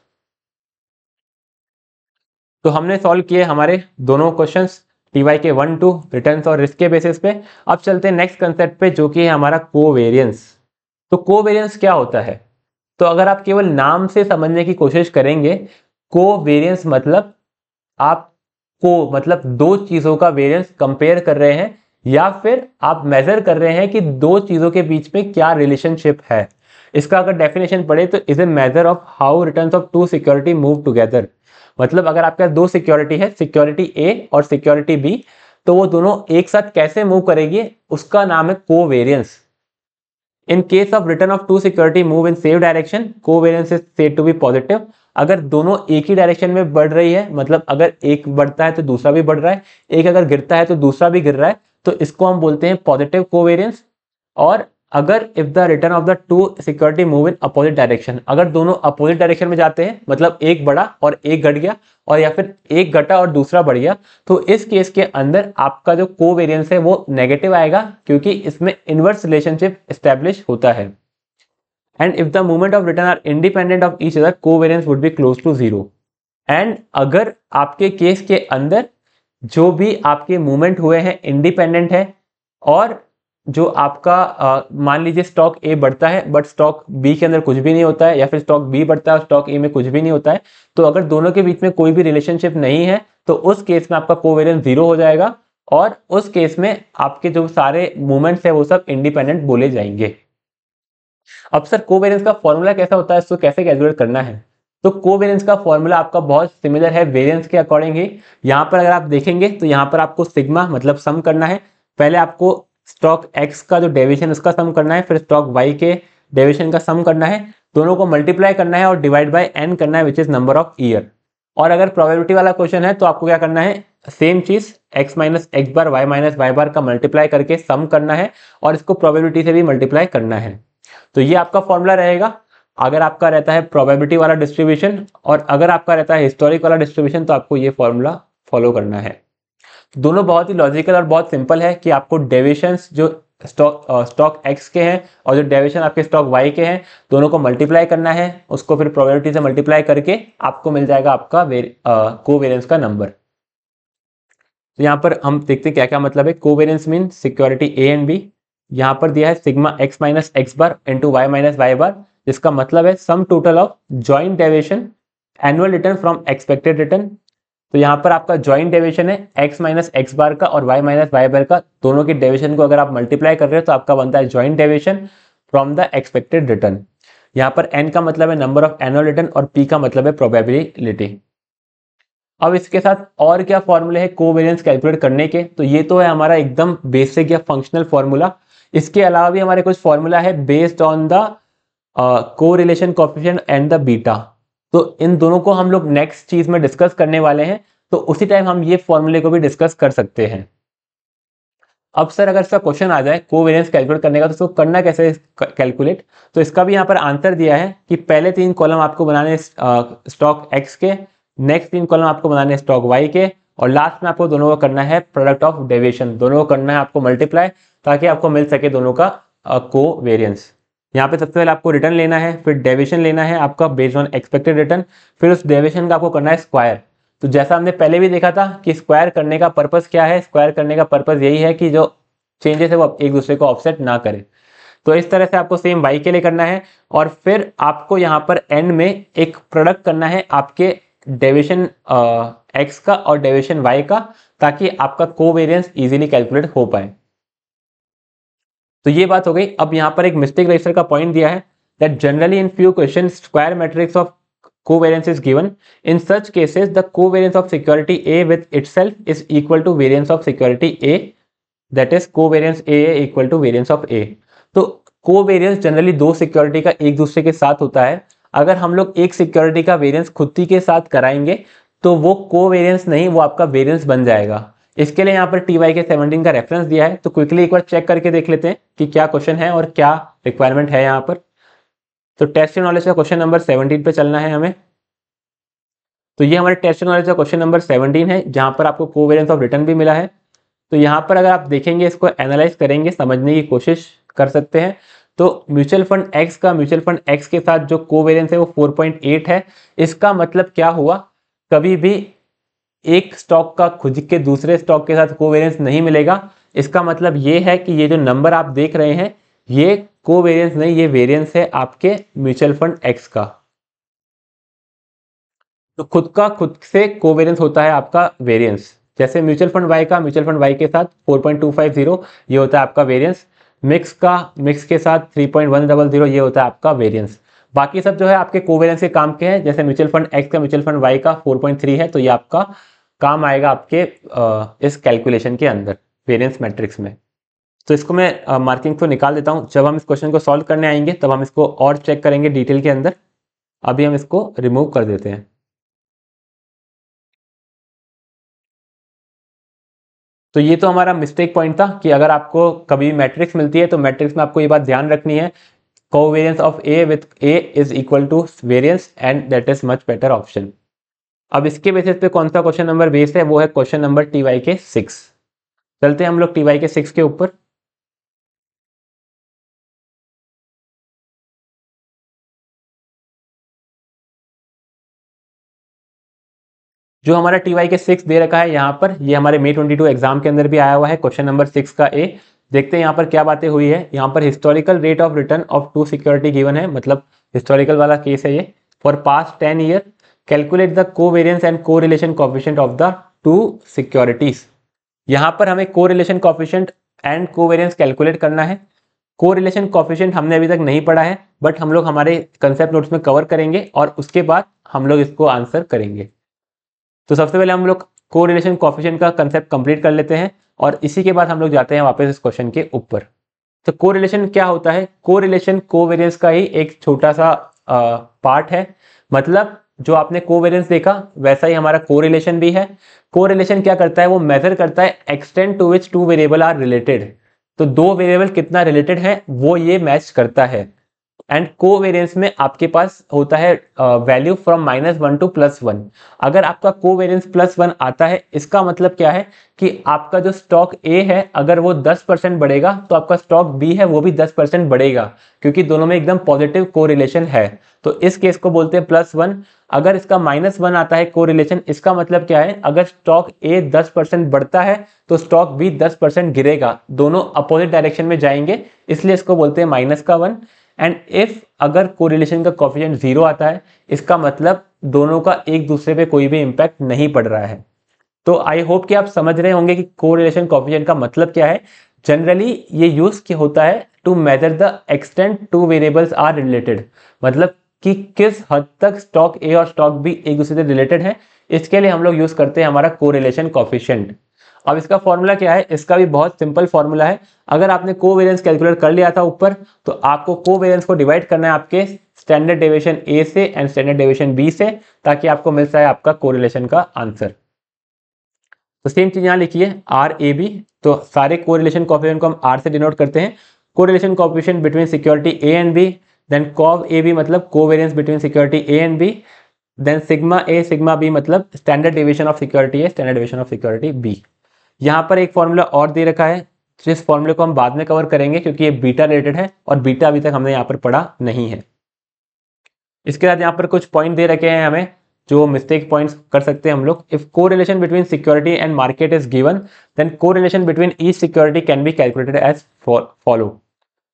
तो हमने सॉल्व किए हमारे दोनों क्वेश्चन टीवाई के वन टू रिटर्न और रिस्क के बेसिस पे अब चलते हैं नेक्स्ट कंसेप्ट पे जो कि है हमारा कोवेरियंस तो कोवेरियंस क्या होता है तो अगर आप केवल नाम से समझने की कोशिश करेंगे कोवेरियंस मतलब आप को मतलब दो चीजों का वेरियंस कंपेयर कर रहे हैं या फिर आप मेजर कर रहे हैं कि दो चीजों के बीच में क्या रिलेशनशिप है इसका अगर डेफिनेशन पढ़े तो is a measure of how return of two security move together मतलब अगर आपके दो सिक्योरिटी है सिक्योरिटी ए और सिक्योरिटी बी तो वो दोनों एक साथ कैसे मूव करेगी उसका नाम है covariance in case of return of two security move in same direction covariance is said to be positive अगर दोनों एक ही डायरेक्शन में बढ़ रही है मतलब अगर एक बढ़ता है तो दूसरा भी बढ़ रहा है एक अगर गिरता है तो दूसरा भी गिर रहा है तो इसको हम बोलते हैं पॉजिटिव कोवेरियंस और अगर if the return of the two security move in opposite direction अगर दोनों अपोजिट डायरेक्शन में जाते हैं मतलब एक बड़ा और एक घट गया और या फिर एक घटा और दूसरा बढ़ गया तो इस केस के अंदर आपका जो को है वो नेगेटिव आएगा क्योंकि इसमें इनवर्स रिलेशनशिप स्टेब्लिश होता है and if the movement of return are independent of each other covariance would be close to zero and अगर आपके केस के अंदर जो भी आपके मूवमेंट हुए हैं इंडिपेंडेंट है और जो आपका मान लीजिए स्टॉक ए बढ़ता है बट स्टॉक बी के अंदर कुछ भी नहीं होता है या फिर स्टॉक बी बढ़ता है स्टॉक ए में कुछ भी नहीं होता है तो अगर दोनों के बीच में कोई भी रिलेशनशिप नहीं है तो उस केस में आपका कोवेरियंस जीरो हो जाएगा और उस केस में आपके जो सारे मूवमेंट्स है वो सब इंडिपेंडेंट बोले जाएंगे अब सर कोवेरियंस का फॉर्मूला कैसा होता है इसको कैसे कैलकुलेट करना है तो कोवेरियंस का फॉर्मूला आपका बहुत सिमिलर है वेरियंस के अकॉर्डिंग ही यहाँ पर अगर आप देखेंगे तो यहाँ पर आपको सिग्मा मतलब सम करना है पहले आपको स्टॉक एक्स का जो डेविएशन उसका सम करना है फिर स्टॉक वाई के डेविएशन का सम करना है दोनों को मल्टीप्लाई करना है और डिवाइड बाय एन करना है which is number of year और अगर प्रोबेबिलिटी वाला क्वेश्चन है तो आपको क्या करना है सेम चीज x minus X bar y minus Y bar का मल्टीप्लाई करके सम करना है और इसको प्रोबेबिलिटी से भी मल्टीप्लाई करना है तो ये आपका फॉर्मूला रहेगा अगर आपका रहता है प्रोबेबिलिटी वाला डिस्ट्रीब्यूशन और अगर आपका रहता है हिस्टोरिक वाला डिस्ट्रीब्यूशन तो आपको ये फॉर्मूला फॉलो करना है दोनों बहुत ही लॉजिकल और बहुत सिंपल है कि आपको डेविशन जो स्टॉक स्टॉक एक्स के हैं और जो डेविशन आपके स्टॉक वाई के हैं दोनों को मल्टीप्लाई करना है उसको फिर प्रोबेबिलिटी से मल्टीप्लाई करके आपको मिल जाएगा आपका कोवेरियंस का नंबर तो यहाँ पर हम देखते हैं क्या क्या मतलब है covariance mean security A and B यहाँ पर दिया है sigma X minus X bar into Y minus Y bar जिसका मतलब है sum total of joint deviation annual return from expected return तो यहाँ पर आपका ज्वाइंट डेविएशन है एक्स माइनस एक्स बार का और वाई माइनस वाई बार का दोनों के डेविएशन को अगर आप मल्टीप्लाई कर रहे हो तो आपका बनता है joint deviation from the expected return यहाँ पर एन का मतलब है नंबर ऑफ एनुअल रिटर्न और पी का मतलब है प्रोबेबिलिटी अब इसके साथ और क्या फॉर्मूले है कोवेरियंस कैलकुलेट करने के तो ये तो है हमारा एकदम बेसिक या फंक्शनल फॉर्मूला इसके अलावा भी हमारे कुछ फॉर्मूला है based on the correlation coefficient and the beta तो इन दोनों को हम लोग नेक्स्ट चीज में डिस्कस करने वाले हैं तो उसी टाइम हम ये फॉर्मूले को भी डिस्कस कर सकते हैं अब सर अगर इसका क्वेश्चन आ जाए कोवेरियंस कैलकुलेट करने का तो इसको करना कैसे कैलकुलेट तो इसका भी यहाँ पर आंसर दिया है कि पहले तीन कॉलम आपको बनाने स्टॉक एक्स के नेक्स्ट तीन कॉलम आपको बनाने स्टॉक वाई के और लास्ट में आपको दोनों को करना है प्रोडक्ट ऑफ डेविएशन दोनों को करना है आपको मल्टीप्लाई ताकि आपको मिल सके दोनों का को वेरियंस यहाँ पे सबसे पहले आपको रिटर्न लेना है फिर डेविएशन लेना है आपका बेस्ड ऑन एक्सपेक्टेड रिटर्न फिर उस डेविएशन का आपको करना है स्क्वायर तो जैसा हमने पहले भी देखा था कि स्क्वायर करने का पर्पज क्या है स्क्वायर करने का पर्पज यही है कि जो चेंजेस है वो एक दूसरे को ऑफसेट ना करे तो इस तरह से आपको सेम वाई के लिए करना है और फिर आपको यहाँ पर एंड में एक प्रोडक्ट करना है आपके डेविएशन एक्स का और डेविएशन वाई का ताकि आपका कोवेरियंस इजीली कैलकुलेट हो पाए तो ये बात हो गई अब यहाँ पर एक मिस्टेक रजिस्टर का पॉइंट दिया है that generally in few question square matrix of covariance is given in such cases the covariance of security A with itself is equal to variance of security A that is covariance A equal to variance of A तो covariance generally दो security का एक दूसरे के साथ होता है अगर हम लोग एक सिक्योरिटी का वेरियंस खुद के साथ कराएंगे तो वो को वेरियंस नहीं वो आपका वेरियंस बन जाएगा इसके लिए यहाँ पर टी वाई के सेवनटीन का रेफरेंस दिया है तो क्विकली एक बार चेक करके देख लेते हैं कि क्या क्वेश्चन है और क्या रिक्वायरमेंट है यहाँ पर तो टेस्ट नॉलेज का क्वेश्चन नंबर सेवनटीन पे चलना है हमें तो ये हमारे टेस्ट नॉलेज का क्वेश्चन नंबर सेवनटीन है जहाँ पर आपको कोवेरियंस ऑफ रिटर्न भी मिला है तो यहाँ पर अगर आप देखेंगे इसको एनालाइज करेंगे समझने की कोशिश कर सकते हैं तो म्यूचुअल फंड एक्स का म्यूचुअल फंड एक्स के साथ जो कोवेरियंस है वो 4.8 है इसका मतलब क्या हुआ कभी भी एक स्टॉक का खुद के दूसरे स्टॉक के साथ कोवेरियंस नहीं मिलेगा इसका मतलब ये है कि ये जो नंबर आप देख रहे हैं ये कोवेरियंस नहीं ये वेरियंस है आपके म्यूचुअल फंड एक्स का तो खुद का खुद से कोवेरियंस होता है आपका वेरियंस जैसे म्यूचुअल फंड वाई का म्यूचुअल फंड वाई के साथ 4.250 ये होता है आपका वेरियंस मिक्स का मिक्स के साथ 3.100 ये होता है आपका वेरियंस बाकी सब जो है आपके कोवेरियंस के काम के हैं जैसे म्यूचुअल फंड एक्स का म्यूचुअल फंड वाई का 4.3 है तो ये आपका काम आएगा आपके इस कैलकुलेशन के अंदर वेरियंस मैट्रिक्स में तो इसको मैं मार्किंग को निकाल देता हूँ जब हम इस क्वेश्चन को सॉल्व करने आएंगे तब हम इसको और चेक करेंगे डिटेल के अंदर अभी हम इसको रिमूव कर देते हैं तो ये तो हमारा मिस्टेक पॉइंट था कि अगर आपको कभी मैट्रिक्स मिलती है तो मैट्रिक्स में आपको ये बात ध्यान रखनी है covariance of A with A is equal to variance and that is much better option अब इसके बेसिस पे कौन सा क्वेश्चन नंबर बेस है वो है question number T Y K six चलते हैं हम लोग टी वाई के सिक्स के ऊपर जो हमारा टी वाई के सिक्स दे रखा है यहाँ पर ये यह हमारे मे ट्वेंटी टू एग्जाम के अंदर भी आया हुआ है क्वेश्चन नंबर सिक्स का ए देखते हैं यहाँ पर क्या बातें हुई है यहाँ पर historical rate of return of two security given है मतलब हिस्टोरिकल वाला केस है ये for past ten year calculate the covariance and correlation coefficient of the two securities यहां पर हमें correlation coefficient and covariance calculate करना है कोरिलेशन कॉफिशियंट हमने अभी तक नहीं पढ़ा है बट हम लोग हमारे कंसेप्ट नोट्स में कवर करेंगे और उसके बाद हम लोग इसको आंसर करेंगे तो सबसे पहले हम लोग कोरिलेशन कॉफिशियंट का कंसेप्ट कंप्लीट कर लेते हैं और इसी के बाद हम लोग जाते हैं वापस इस क्वेश्चन के ऊपर तो कोरिलेशन क्या होता है कोरिलेशन कोवेरियंस का ही एक छोटा सा पार्ट है मतलब जो आपने कोवेरियंस देखा वैसा ही हमारा कोरिलेशन भी है कोरिलेशन क्या करता है वो मेजर करता है extend to which two variable are related तो दो वेरिएबल कितना रिलेटेड है वो ये मैच करता है एंड कोवेरियंस में आपके पास होता है value from minus one to plus one अगर आपका कोवेरियंस प्लस वन आता है इसका मतलब क्या है कि आपका जो स्टॉक ए है अगर वो दस परसेंट बढ़ेगा तो आपका स्टॉक बी है वो भी दस परसेंट बढ़ेगा क्योंकि दोनों में एकदम पॉजिटिव रिलेशन है तो इस केस को बोलते हैं प्लस वन अगर इसका माइनस वन आता है रिलेशन इसका मतलब क्या है अगर स्टॉक ए दस परसेंट बढ़ता है तो स्टॉक बी दस परसेंट गिरेगा दोनों अपोजिट डायरेक्शन में जाएंगे इसलिए इसको बोलते हैं माइनस का वन एंड इफ अगर कोरिलेशन का कॉफिशेंट जीरो आता है इसका मतलब दोनों का एक दूसरे पे कोई भी इम्पैक्ट नहीं पड़ रहा है तो आई होप कि आप समझ रहे होंगे कि कोरिलेशन कॉफिशेंट का मतलब क्या है जनरली ये यूज क्या होता है to measure the extent two variables are related मतलब कि किस हद तक स्टॉक ए और स्टॉक बी एक दूसरे से रिलेटेड है इसके लिए हम लोग यूज करते हैं हमारा कोरिलेशन कॉफिशेंट अब इसका फॉर्मूला क्या है इसका भी बहुत सिंपल फॉर्मूला है अगर आपने कोवेरियंस कैलकुलेट कर लिया था ऊपर तो आपको कोवेरियंस को डिवाइड करना है आपके स्टैंडर्ड डेविएशन ए से एंड स्टैंडर्ड डेविएशन बी से ताकि आपको मिल जाए आपका कोरिलेशन का आंसर तो सेम चीज यहाँ लिखिए आर ए बी तो सारे कोरिलेशन कॉपिशन को हम आर से डिनोट करते हैं correlation coefficient between security A and B then cov A B मतलब covariance between security A and B then sigma A sigma B मतलब standard division of security A standard division of security B यहाँ पर एक formula और दे रखा है जिस तो फॉर्मूले को हम बाद में कवर करेंगे क्योंकि ये बीटा रिलेटेड है और बीटा अभी तक हमने यहाँ पर पढ़ा नहीं है इसके बाद यहाँ पर कुछ पॉइंट दे रखे हैं हमें जो मिस्टेक पॉइंट्स कर सकते हैं हम लोग if correlation between security and market is given then correlation between each security can be calculated as follow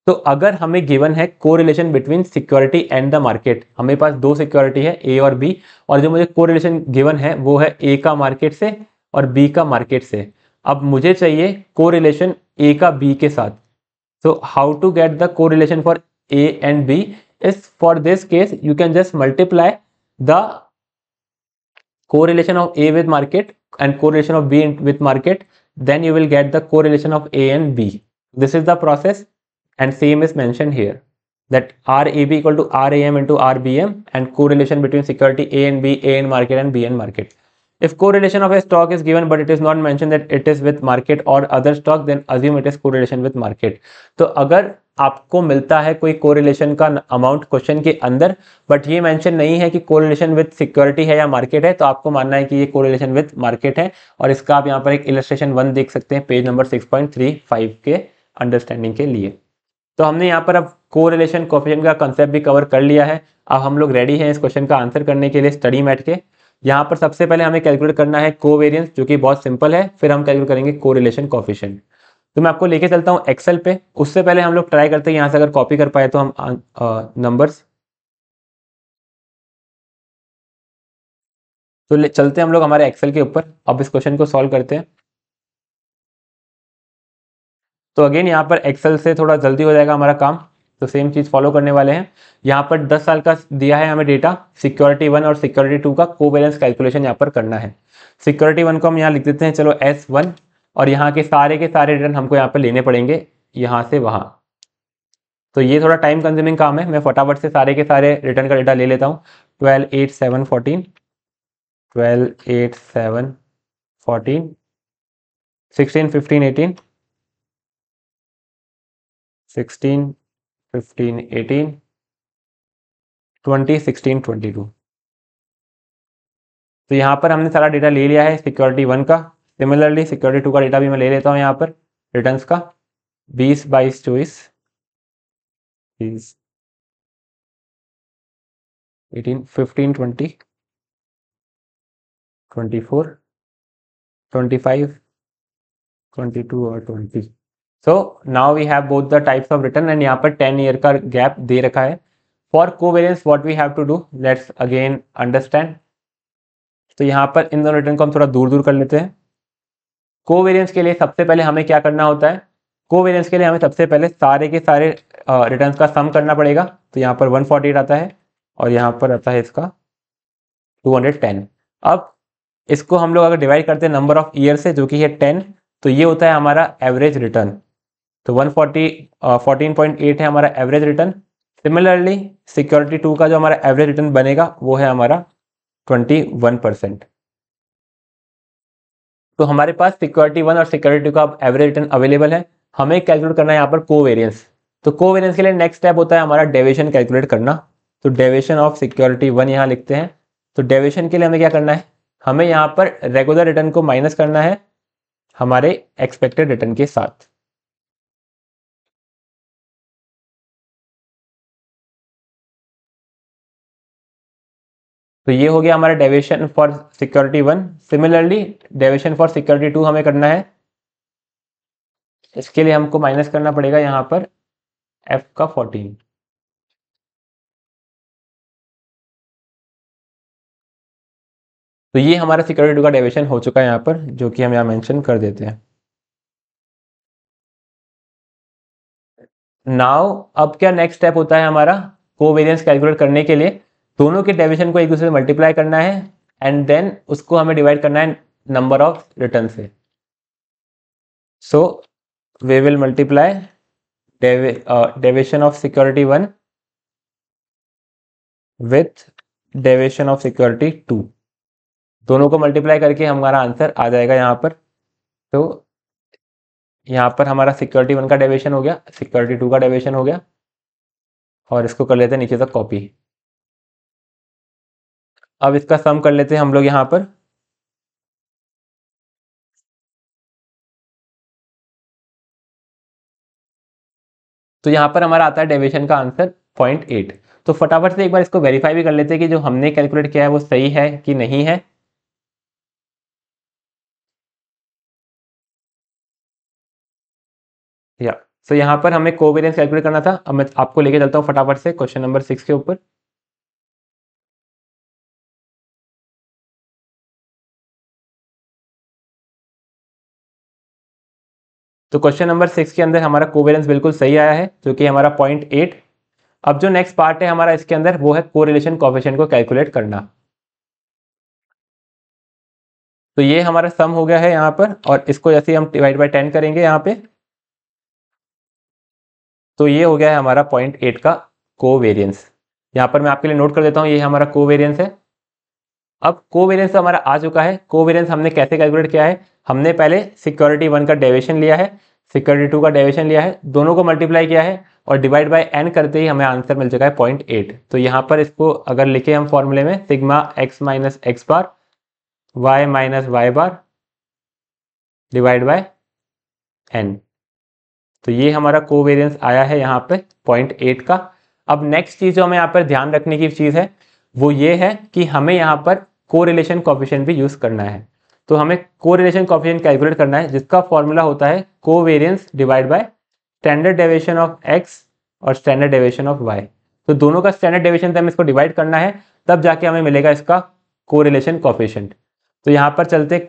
तो अगर हमें गिवन है correlation between security and the market हमारे पास दो सिक्योरिटी है ए और बी और जो मुझे को रिलेशन गिवन है वो है ए का मार्केट से और बी का मार्केट से अब मुझे चाहिए को रिलेशन ए का बी के साथ so how to get the correlation for A and B is for this case you can just multiply the correlation of A with market and correlation of B with market then you will get the correlation of A and B this is the process and same is mention here that rab equal to ram into rbm and correlation between security a and b a in market and b in market If correlation of a stock is given but it is not mentioned that it is with market or other stock then assume it is correlation with market. तो अगर आपको मिलता है कोई correlation का amount question के अंदर but ये मेंशन नहीं है कि कोरिलेशन विद सिक्योरिटी है या मार्केट है तो आपको मानना है कि ये कोरिलेशन विद मार्केट है और इसका आप यहाँ पर एक इलस्ट्रेशन वन देख सकते हैं पेज नंबर 6.35 के अंडरस्टैंडिंग के लिए तो हमने यहाँ पर अब कोरिलेशन रिलेशन का कंसेप्ट भी कवर कर लिया है अब हम लोग रेडी हैं इस क्वेश्चन का आंसर करने के लिए स्टडी मैट के यहाँ पर सबसे पहले हमें कैलकुलेट करना है कोवेरियंस जो कि बहुत सिंपल है फिर हम कैलकुलेट करेंगे को रिलेशन तो मैं आपको लेके चलता हूँ एक्सेल पे उससे पहले हम लोग ट्राई करते हैं यहाँ से अगर कॉपी कर पाए तो हम नंबर्स अं, तो चलते हैं हम लोग हमारे एक्सेल के ऊपर अब इस क्वेश्चन को सॉल्व करते हैं तो अगेन यहाँ पर एक्सेल से थोड़ा जल्दी हो जाएगा हमारा काम तो सेम चीज़ फॉलो करने वाले हैं यहाँ पर 10 साल का दिया है हमें डेटा सिक्योरिटी वन और सिक्योरिटी टू का कोवेलेंस कैलकुलेशन यहाँ पर करना है सिक्योरिटी वन को हम यहाँ लिख देते हैं चलो एस वन और यहाँ के सारे के सारे रिटर्न हमको यहाँ पर लेने पड़ेंगे यहाँ से वहाँ तो ये थोड़ा टाइम कंज्यूमिंग काम है मैं फटाफट से सारे के सारे रिटर्न का डेटा ले लेता हूँ twelve eight seven fourteen twelve eight seven fourteen sixteen fifteen eighteen sixteen fifteen eighteen twenty sixteen twenty two तो यहाँ पर हमने सारा डेटा ले लिया है सिक्योरिटी वन का सिमिलरली सिक्योरिटी टू का डेटा भी मैं ले लेता हूँ यहाँ पर रिटर्न का बीस बाईस चौबीस बीस eighteen fifteen twenty twenty four twenty five twenty two और twenty so now we have both the types of return and यहाँ पर टेन ईयर का गैप दे रखा है for covariance what we have to do let's again understand तो यहाँ पर इन दोनों रिटर्न को हम थोड़ा दूर दूर कर लेते हैं कोवेरियंस के लिए सबसे पहले हमें क्या करना होता है कोवेरियंस के लिए हमें सबसे पहले सारे के सारे रिटर्न का सम करना पड़ेगा तो यहाँ पर एट आता है और यहाँ पर आता है इसका 210 अब इसको हम लोग अगर डिवाइड करते हैं नंबर ऑफ ईयर से जो कि है 10 तो ये होता है हमारा एवरेज रिटर्न तो 140 14.8 uh, है हमारा average return similarly security two का जो हमारा एवरेज रिटर्न बनेगा वो है हमारा 21 परसेंट तो हमारे पास सिक्योरिटी वन और सिक्योरिटी टू का एवरेज रिटर्न अवेलेबल है हमें कैलकुलेट करना है यहाँ पर कोवेरियंस तो कोवेरियंस के लिए नेक्स्ट स्टेप होता है हमारा डेविएशन कैलकुलेट करना तो डेविएशन ऑफ सिक्योरिटी वन यहाँ लिखते हैं तो डेविएशन के लिए हमें क्या करना है हमें यहाँ पर रेगुलर रिटर्न को माइनस करना है हमारे एक्सपेक्टेड रिटर्न के साथ तो ये हो गया हमारा deviation for security one similarly deviation for security two हमें करना है इसके लिए हमको माइनस करना पड़ेगा यहाँ पर एफ का फोर्टीन तो ये हमारा सिक्योरिटी टू का डेविएशन हो चुका है यहाँ पर जो कि हम यहाँ मेंशन कर देते हैं नाउ अब क्या नेक्स्ट स्टेप होता है हमारा कोवेरियंस कैलकुलेट करने के लिए दोनों के डेविशन को एक दूसरे से मल्टीप्लाई करना है एंड देन उसको हमें डिवाइड करना है नंबर ऑफ रिटर्न से so we will multiply deviation of security one with deviation of security two दोनों को मल्टीप्लाई करके हमारा आंसर आ जाएगा यहाँ पर तो यहाँ पर हमारा सिक्योरिटी वन का डेविशन हो गया सिक्योरिटी टू का डेविशन हो गया और इसको कर लेते हैं नीचे तक कॉपी अब इसका सम कर लेते हैं हम लोग यहां पर तो यहां पर हमारा आता है डेविएशन का आंसर पॉइंट एट तो फटाफट से एक बार इसको वेरीफाई भी कर लेते हैं कि जो हमने कैलकुलेट किया है वो सही है कि नहीं है या सो so यहाँ पर हमें कोवेरियंस कैलकुलेट करना था अब मैं आपको लेके चलता हूँ फटाफट से क्वेश्चन नंबर सिक्स के ऊपर तो क्वेश्चन नंबर सिक्स के अंदर हमारा कोवेलेंस बिल्कुल सही आया है जो कि हमारा पॉइंट एट अब जो नेक्स्ट पार्ट है हमारा इसके अंदर वो है कोरिलेशन कॉफिशन को कैलकुलेट करना तो ये हमारा सम हो गया है यहाँ पर और इसको जैसे हम डिवाइड बाई टेन करेंगे यहाँ पे तो ये हो गया है हमारा पॉइंट एट का कोवेरियंस यहाँ पर मैं आपके लिए नोट कर देता हूँ ये हमारा कोवेरियंस है अब कोवेरियंस हमारा आ चुका है कोवेरियंस हमने कैसे कैलकुलेट किया है हमने पहले सिक्योरिटी वन का डेवेशन लिया है सिक्योरिटी टू का डेवेशन लिया है दोनों को मल्टीप्लाई किया है और डिवाइड बाय एन करते ही हमें आंसर मिल चुका है पॉइंट एट तो यहाँ पर इसको अगर लिखे हम फॉर्मूले में sigma X minus X bar Y minus Y bar divide by N तो ये हमारा वेरियंस आया है यहाँ पे पॉइंट एट का अब नेक्स्ट चीज़ जो हमें यहाँ पर ध्यान रखने की चीज़ है वो ये है कि हमें यहाँ पर रिलेशन कॉपिशन भी यूज़ करना है तो हमें कोरिलेशन कॉफिशियन कैलकुलेट करना है जिसका फॉर्मूला होता है covariance divide by standard deviation of X और स्टैंडर्ड डेविएशन ऑफ वाई तो दोनों का स्टैंडर्ड डेविएशन हमें इसको डिवाइड करना है तब जाके हमें मिलेगा इसका कोरिलेशन कॉफिशियंट तो यहाँ पर चलते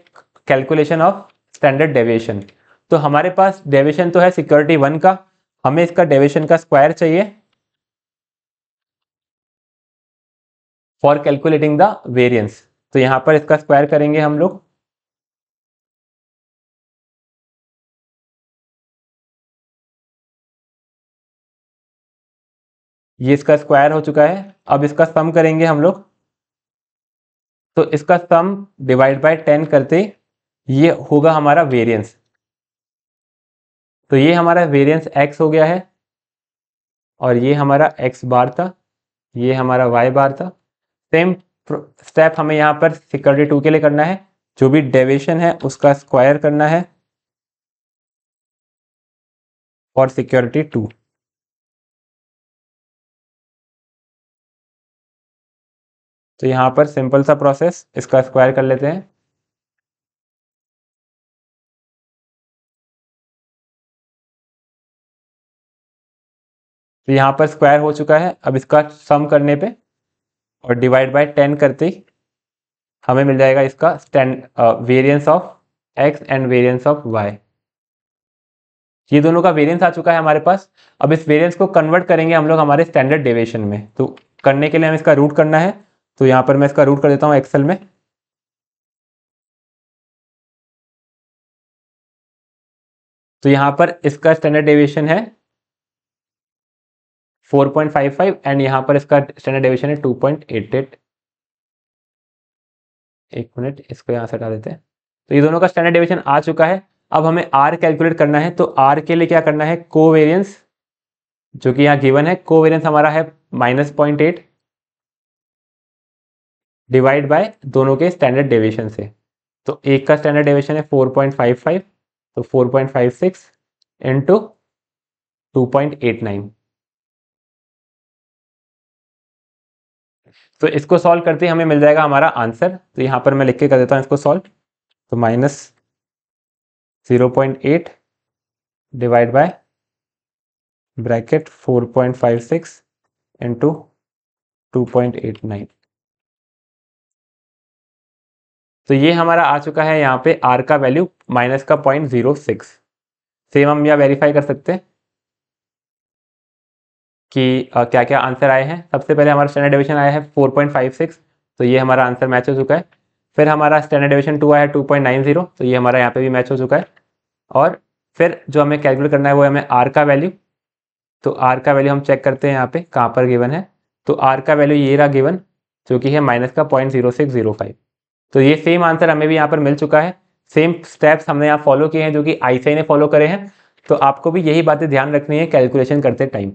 कैलकुलेशन ऑफ स्टैंडर्ड डेविएशन तो हमारे पास डेविएशन तो है सिक्योरिटी वन का हमें इसका डेविएशन का स्क्वायर चाहिए फॉर कैलकुलेटिंग द वेरियंस तो यहाँ पर इसका स्क्वायर करेंगे हम लोग ये इसका स्क्वायर हो चुका है अब इसका सम करेंगे हम लोग तो इसका सम डिवाइड बाय टेन करते ये होगा हमारा वेरिएंस तो ये हमारा वेरिएंस एक्स हो गया है और ये हमारा एक्स बार था ये हमारा वाई बार था सेम स्टेप हमें यहाँ पर सिक्योरिटी टू के लिए करना है जो भी डेविएशन है उसका स्क्वायर करना है और सिक्योरिटी टू तो यहाँ पर सिंपल सा प्रोसेस इसका स्क्वायर कर लेते हैं तो यहाँ पर स्क्वायर हो चुका है अब इसका सम करने पे और डिवाइड बाय टेन करते ही हमें मिल जाएगा इसका stand variance of X and variance of Y ये दोनों का वेरियंस आ चुका है हमारे पास अब इस वेरियंस को कन्वर्ट करेंगे हम लोग हमारे स्टैंडर्ड डेविएशन में तो करने के लिए हमें इसका रूट करना है तो यहां पर मैं इसका रूट कर देता हूं एक्सेल में तो यहां पर इसका स्टैंडर्ड डेविएशन है 4.55 एंड यहां पर इसका स्टैंडर्ड डेविएशन है 2.88 एक मिनट इसको यहां से हटा देते हैं तो ये दोनों का स्टैंडर्ड डेविएशन आ चुका है अब हमें आर कैलकुलेट करना है तो आर के लिए क्या करना है कोवेरियंस जो कि यहाँ गिवन है कोवेरियंस हमारा है minus point eight divide by दोनों के स्टैंडर्ड डेविएशन से तो एक का स्टैंडर्ड डेविएशन है 4.55 तो 4.56 point five six into two point eight nine तो इसको सॉल्व करते ही हमें मिल जाएगा हमारा आंसर तो यहाँ पर मैं लिख के कर देता हूँ इसको सॉल्व तो minus zero point eight divide by bracket four point five six into two point eight nine तो ये हमारा आ चुका है यहाँ पे आर का वैल्यू माइनस का पॉइंट जीरो सिक्स सेम हम यह वेरीफाई कर सकते हैं कि आ, क्या क्या आंसर आए हैं सबसे पहले हमारा स्टैंडर्ड डिवीजन आया है फोर पॉइंट फाइव सिक्स तो ये हमारा आंसर मैच हो चुका है फिर हमारा स्टैंडर्ड डिवीजन टू आया है टू पॉइंट नाइन जीरो तो ये हमारा यहाँ पे भी मैच हो चुका है और फिर जो हमें कैलकुलेट करना है वो हमें आर का वैल्यू तो आर का वैल्यू हम चेक करते हैं यहाँ पे कहाँ पर गिवन है तो आर का वैल्यू ये रहा गिवन जो कि है माइनस का point zero six zero five तो ये सेम आंसर हमें भी यहाँ पर मिल चुका है सेम स्टेप्स हमने यहाँ फॉलो किए हैं जो कि आईसीआई ने फॉलो करे हैं तो आपको भी यही बातें ध्यान रखनी है कैलकुलेशन करते टाइम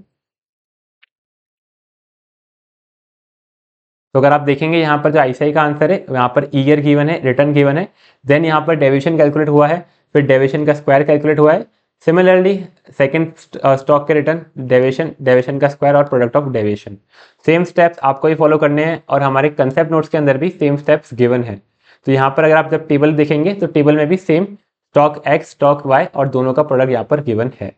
तो अगर आप देखेंगे यहाँ पर जो आईसीआई का आंसर है यहाँ पर ईयर गिवन है रिटर्न गिवन है देन यहाँ पर डेविएशन कैलकुलेट हुआ है फिर डेविएशन का स्क्वायर कैलकुलेट हुआ है सिमिलरली सेकेंड स्टॉक के रिटर्न डेवेशन डेवेशन का स्क्वायर और product of deviation same steps आपको ही फॉलो करने हैं और हमारे कंसेप्ट नोट्स के अंदर भी सेम स्टेप्स गिवन है तो यहाँ पर अगर आप जब टेबल देखेंगे तो टेबल में भी same stock X stock Y और दोनों का प्रोडक्ट यहाँ पर गिवन है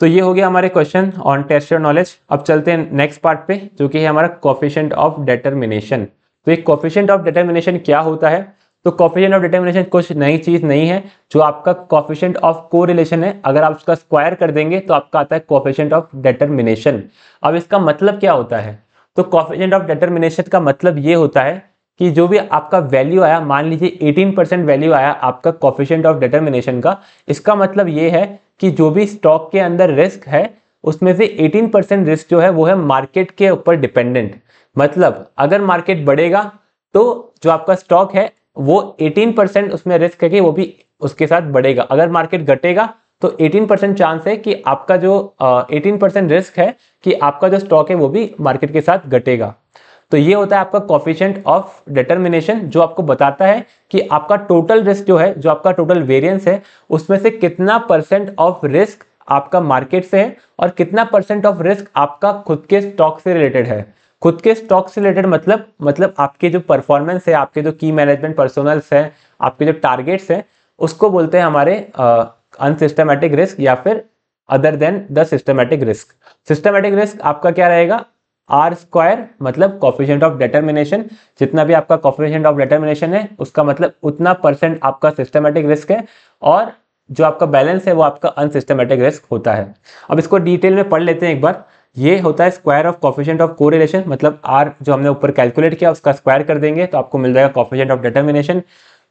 तो ये हो गया हमारे क्वेश्चन ऑन टेस्ट नॉलेज अब चलते हैं नेक्स्ट पार्ट पे जो कि है हमारा कॉफिशेंट ऑफ डिटर्मिनेशन तो एक कॉफिशेंट ऑफ डिटर्मिनेशन क्या होता है तो कॉफिशेंट ऑफ डिटर्मिनेशन कुछ नई चीज नहीं है जो आपका कॉफिशेंट ऑफ को है अगर आप उसका स्क्वायर कर देंगे तो आपका आता है कॉफिशेंट ऑफ डिटर्मिनेशन अब इसका मतलब क्या होता है तो कॉफिशेंट ऑफ डिटर्मिनेशन का मतलब ये होता है कि जो भी आपका वैल्यू आया मान लीजिए 18 परसेंट वैल्यू आया आपका कॉफिशेंट ऑफ डिटर्मिनेशन का इसका मतलब ये है कि जो भी स्टॉक के अंदर रिस्क है उसमें से 18 परसेंट रिस्क जो है वो है मार्केट के ऊपर डिपेंडेंट मतलब अगर मार्केट बढ़ेगा तो जो आपका स्टॉक है वो 18 परसेंट उसमें रिस्क है कि वो भी उसके साथ बढ़ेगा अगर मार्केट घटेगा तो 18 परसेंट चांस है कि आपका जो एटीन परसेंट रिस्क है कि आपका जो स्टॉक है वो भी मार्केट के साथ घटेगा तो ये होता है आपका कॉफिशेंट ऑफ डिटर्मिनेशन जो आपको बताता है कि आपका टोटल रिस्क जो है जो आपका टोटल वेरियंस है उसमें से कितना परसेंट ऑफ रिस्क आपका मार्केट से है और कितना परसेंट ऑफ रिस्क आपका खुद के स्टॉक से रिलेटेड है खुद के स्टॉक से रिलेटेड मतलब मतलब आपके जो परफॉर्मेंस है आपके जो की मैनेजमेंट पर्सोनल्स हैं आपके जो टारगेट्स हैं उसको बोलते हैं हमारे अनसिस्टमेटिक रिस्क या फिर other than the systematic risk systematic risk आपका क्या रहेगा आर स्क्वायर मतलब कॉफिशेंट ऑफ डिटर्मिनेशन जितना भी आपका कॉफिशेंट ऑफ डिटर्मिनेशन है उसका मतलब उतना परसेंट आपका सिस्टमेटिक रिस्क है और जो आपका बैलेंस है वो आपका अनसिस्टमेटिक रिस्क होता है अब इसको डिटेल में पढ़ लेते हैं एक बार ये होता है square of coefficient of correlation मतलब आर जो हमने ऊपर कैलकुलेट किया उसका स्क्वायर कर देंगे तो आपको मिल जाएगा coefficient of determination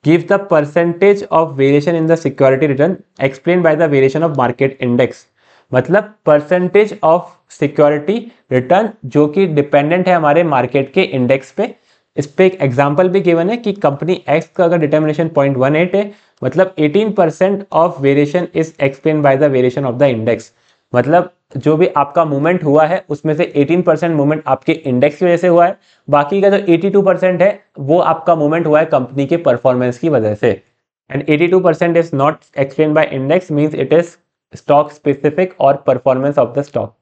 give the percentage of variation in the security return explain by the variation of market index मतलब परसेंटेज ऑफ सिक्योरिटी रिटर्न जो कि डिपेंडेंट है हमारे मार्केट के इंडेक्स पे इस पे एक एग्जाम्पल भी गिवन है कि कंपनी एक्स का अगर डिटर्मिनेशन पॉइंट वन एट है मतलब eighteen percent of variation is explain by the variation of the index मतलब जो भी आपका मूवमेंट हुआ है उसमें से 18 परसेंट मूवमेंट आपके इंडेक्स की वजह से हुआ है बाकी का जो 82 परसेंट है वो आपका मूवमेंट हुआ है कंपनी के परफॉर्मेंस की वजह से and 82 percent is not explain by index mean it is stock specific और परफॉर्मेंस ऑफ द स्टॉक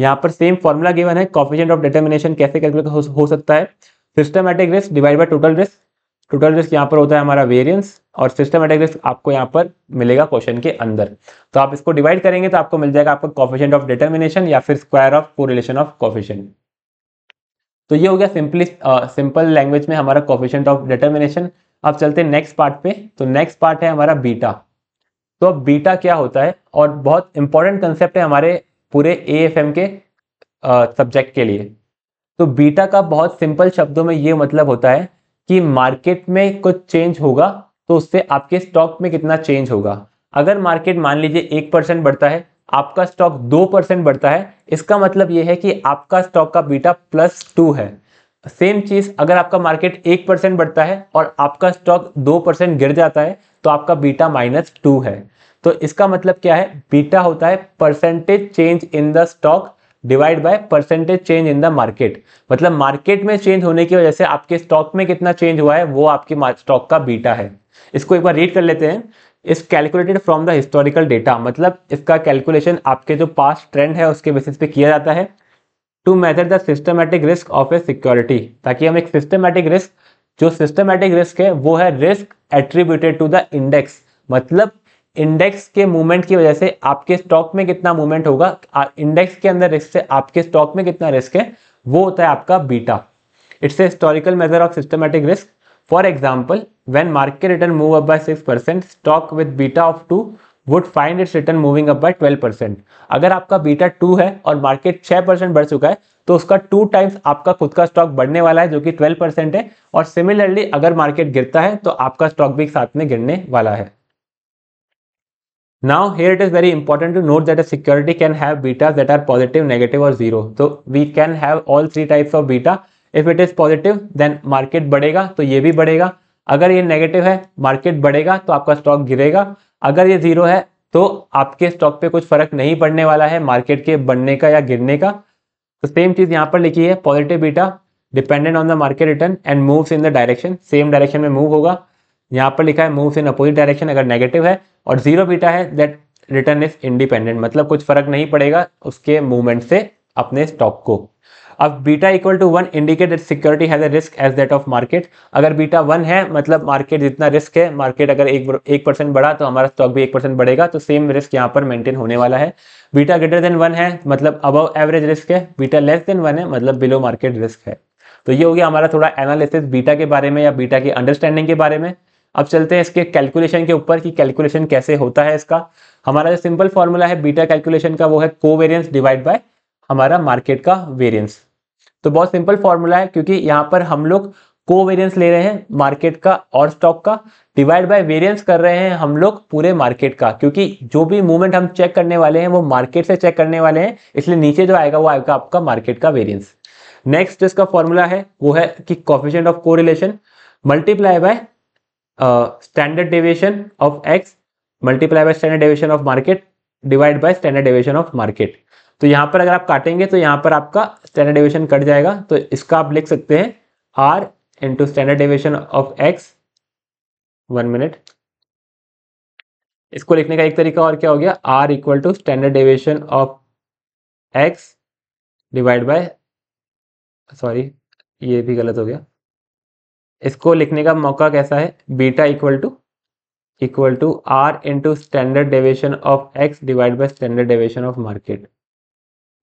यहाँ पर सेम फॉर्मूला गिवन है कॉफिशेंट ऑफ डिटर्मिनेशन कैसे कैलकुलेट हो, हो सकता है systematic risk divide by total risk total risk यहाँ पर होता है हमारा वेरियंस और सिस्टमेटिक रिस्क आपको यहाँ पर मिलेगा क्वेश्चन के अंदर तो आप इसको डिवाइड करेंगे तो आपको मिल जाएगा आपका कॉफिशेंट ऑफ डिटर्मिनेशन या फिर square of correlation of coefficient तो ये हो गया सिंपली सिंपल लैंग्वेज में हमारा कॉफिशेंट ऑफ डिटर्मिनेशन अब चलते हैं नेक्स्ट पार्ट पे तो नेक्स्ट पार्ट है हमारा बीटा तो अब बीटा क्या होता है और बहुत इंपॉर्टेंट कंसेप्ट है हमारे पूरे ए के सब्जेक्ट के लिए तो बीटा का बहुत सिंपल शब्दों में ये मतलब होता है कि मार्केट में कुछ चेंज होगा तो उससे आपके स्टॉक में कितना चेंज होगा अगर मार्केट मान लीजिए एक परसेंट बढ़ता है आपका स्टॉक दो परसेंट बढ़ता है इसका मतलब यह है कि आपका स्टॉक का बीटा प्लस टू है सेम चीज अगर आपका मार्केट एक परसेंट बढ़ता है और आपका स्टॉक दो परसेंट गिर जाता है तो आपका बीटा माइनस टू है तो इसका मतलब क्या है बीटा होता है percentage change in the stock divide by percentage change in the market मतलब मार्केट में चेंज होने की वजह से आपके स्टॉक में कितना चेंज हुआ है वो आपके स्टॉक का बीटा है इसको एक बार रीड कर लेते हैं इस calculated from the historical data मतलब इसका कैलकुलेशन आपके जो पास ट्रेंड है उसके बेसिस पे किया जाता है to measure the systematic risk of a security ताकि हम एक सिस्टमैटिक रिस्क जो सिस्टमैटिक रिस्क है वो है risk attributed to the index मतलब इंडेक्स के मूवमेंट की वजह से आपके स्टॉक में कितना मूवमेंट होगा इंडेक्स के अंदर रिस्क से आपके स्टॉक में कितना रिस्क है वो होता है आपका beta it's a historical measure of systematic risk for example when market return move up by six percent stock with beta of two would find its return moving up by twelve percent अगर आपका beta two है और market छह percent बढ़ चुका है तो उसका टू टाइम्स आपका खुद का स्टॉक बढ़ने वाला है जो कि ट्वेल्व परसेंट है और सिमिलरली अगर मार्केट गिरता है तो आपका स्टॉक भी साथ में गिरने वाला है Now here it is very important to note that a security can have betas that are positive, negative or zero. So we can have all three types of beta. If it is positive then market बढ़ेगा तो ये भी बढ़ेगा अगर ये negative है market बढ़ेगा तो आपका स्टॉक गिरेगा अगर ये जीरो है तो आपके स्टॉक पे कुछ फर्क नहीं पड़ने वाला है मार्केट के बढ़ने का या गिरने का तो सेम चीज यहाँ पर लिखी है positive beta dependent on the market return and moves in the direction same direction में मूव होगा यहाँ पर लिखा है मूव इन अपोजिट डायरेक्शन अगर नेगेटिव है और जीरो बीटा है दैट रिटर्न इज इंडिपेंडेंट मतलब कुछ फर्क नहीं पड़ेगा उसके मूवमेंट से अपने स्टॉक को अब beta equal to one indicate that security has a risk as that of market अगर बीटा वन है मतलब मार्केट जितना रिस्क है मार्केट अगर एक एक परसेंट बढ़ा तो हमारा स्टॉक भी एक परसेंट बढ़ेगा तो सेम रिस्क यहाँ पर मेंटेन होने वाला है बीटा ग्रेटर देन वन है मतलब अबव एवरेज रिस्क है बीटा लेस देन वन है मतलब बिलो मार्केट रिस्क है तो ये हो गया हमारा थोड़ा एनालिसिस बीटा के बारे में या बीटा की अंडरस्टैंडिंग के बारे में अब चलते हैं इसके कैलकुलेशन के ऊपर कि कैलकुलेशन कैसे होता है इसका हमारा जो सिंपल फॉर्मूला है बीटा कैलकुलेशन का वो है कोवेरियंस डिवाइड बाय हमारा मार्केट का वेरियंस तो बहुत सिंपल फॉर्मूला है क्योंकि यहाँ पर हम लोग कोवेरियंस ले रहे हैं मार्केट का और स्टॉक का डिवाइड बाय वेरियंस कर रहे हैं हम लोग पूरे मार्केट का क्योंकि जो भी मूवमेंट हम चेक करने वाले हैं वो मार्केट से चेक करने वाले हैं इसलिए नीचे जो आएगा वो आएगा आपका मार्केट का वेरियंस नेक्स्ट जिसका फॉर्मूला है वो है कि coefficient of correlation multiply by standard deviation of X multiply by standard deviation of market divide by standard deviation of market तो यहां पर अगर आप काटेंगे तो यहां पर आपका स्टैंडर्ड डेविएशन कट जाएगा तो इसका आप लिख सकते हैं R into standard deviation of X one minute इसको लिखने का एक तरीका और क्या हो गया R equal to standard deviation of X divide by sorry ये भी गलत हो गया इसको लिखने का मौका कैसा है beta equal to equal to R into standard deviation of X divide by standard deviation of market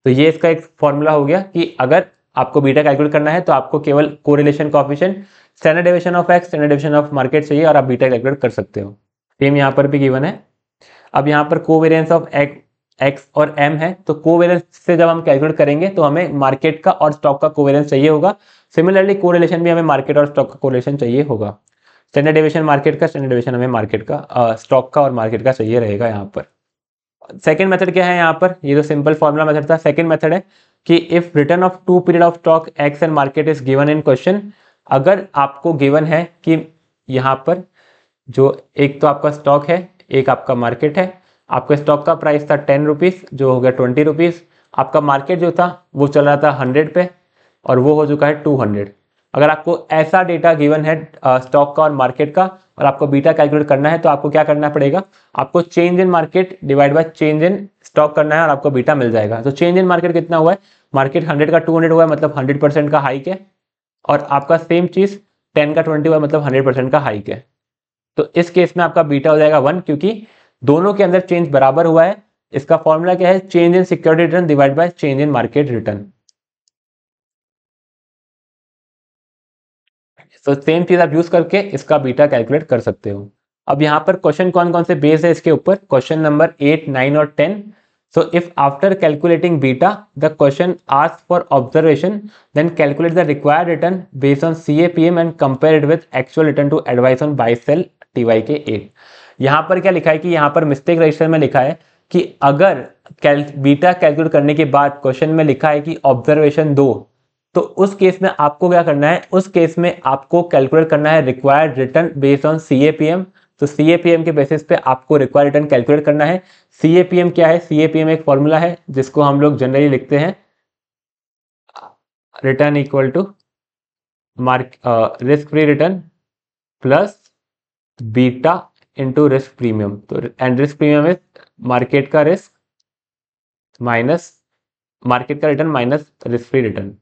तो ये इसका एक फॉर्मूला हो गया कि अगर आपको बीटा कैलकुलेट करना है तो आपको केवल correlation coefficient standard deviation of X standard deviation of market चाहिए और आप बीटा कैलकुलेट कर सकते हो सेम यहाँ पर भी गिवन है अब यहाँ पर कोवेरियंस ऑफ एक्स और एम है तो कोवेरियंस से जब हम कैलकुलेट करेंगे तो हमें मार्केट का और स्टॉक का कोवेरियंस चाहिए होगा सिमिलरली कोरिलेशन भी हमें मार्केट और स्टॉक का कोरिलेशन चाहिए होगा स्टैंडर्ड डिविशन मार्केट का स्टैंडर्ड डिविशन हमें मार्केट का स्टॉक का और मार्केट का चाहिए रहेगा यहाँ पर सेकेंड मेथड क्या है यहाँ पर ये तो सिंपल फॉर्मूला मेथड था सेकेंड मेथड है कि if return of two period of stock X and market is given in question अगर आपको गिवन है कि यहाँ पर जो एक तो आपका स्टॉक है एक आपका मार्केट है आपके स्टॉक का प्राइस था टेन रुपीज़ जो हो गया ट्वेंटी रुपीज़ आपका मार्केट जो था वो चल रहा था हंड्रेड पे और वो हो चुका है 200 अगर आपको ऐसा डेटा गिवन है स्टॉक का और मार्केट का और आपको बीटा कैलकुलेट करना है तो आपको क्या करना पड़ेगा आपको change in market divide by change in stock करना है और आपको बीटा मिल जाएगा तो चेंज इन मार्केट कितना हुआ है मार्केट हंड्रेड का टू हंड्रेड हुआ है मतलब हंड्रेड परसेंट का हाइक है और आपका सेम चीज़ टेन का ट्वेंटी हुआ मतलब हंड्रेड परसेंट का हाइक है तो इस केस में आपका बीटा हो जाएगा वन क्योंकि दोनों के अंदर चेंज बराबर हुआ है इसका फॉर्मूला क्या है change in security return divide by change in market return so तो सेम चीज आप यूज करके इसका बीटा कैलकुलेट कर सकते हो अब यहाँ पर क्वेश्चन कौन कौन से बेस है इसके ऊपर क्वेश्चन नंबर एट नाइन और ten so if after calculating beta the question ask for observation then calculate the required return based on C A P M and compare with actual return to advice on buy sell T Y K eight यहाँ पर क्या लिखा है कि यहाँ पर mistake register में लिखा है कि अगर बीटा कैलकुलेट करने के बाद क्वेश्चन में लिखा है कि ऑब्जर्वेशन दो तो उस केस में आपको क्या करना है उस केस में आपको कैलकुलेट करना है required return based on C तो सी के बेसिस पे आपको रिक्वायर्ड रिटर्न कैलकुलेट करना है सी क्या है सी एक फॉर्मूला है जिसको हम लोग जनरली लिखते हैं return equal to mark risk free return plus beta into risk premium तो and risk premium is market का रिस्क माइनस मार्केट का return minus risk free return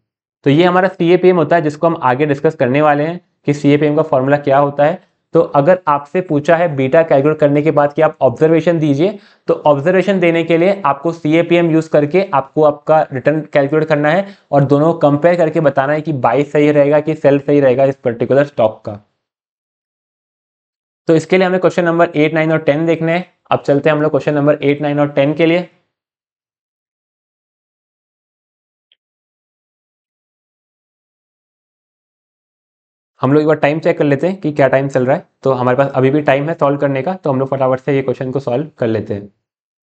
तो ये हमारा सी होता है जिसको हम आगे डिस्कस करने वाले हैं कि सी का फॉर्मूला क्या होता है तो अगर आपसे पूछा है बीटा कैलकुलेट करने के बाद कि आप ऑब्जर्वेशन दीजिए तो ऑब्जर्वेशन देने के लिए आपको सी यूज करके आपको आपका रिटर्न कैलकुलेट करना है और दोनों को कंपेयर करके बताना है कि बाई सही रहेगा कि सेल सही रहेगा इस पर्टिकुलर स्टॉक का तो इसके लिए हमें क्वेश्चन नंबर एट नाइन और टेन देखने हैं अब चलते हैं हम लोग क्वेश्चन नंबर एट नाइन और टेन के लिए हम लोग एक बार टाइम चेक कर लेते हैं कि क्या टाइम चल रहा है तो हमारे पास अभी भी टाइम है सॉल्व करने का तो हम लोग फटाफट से ये क्वेश्चन को सॉल्व कर लेते हैं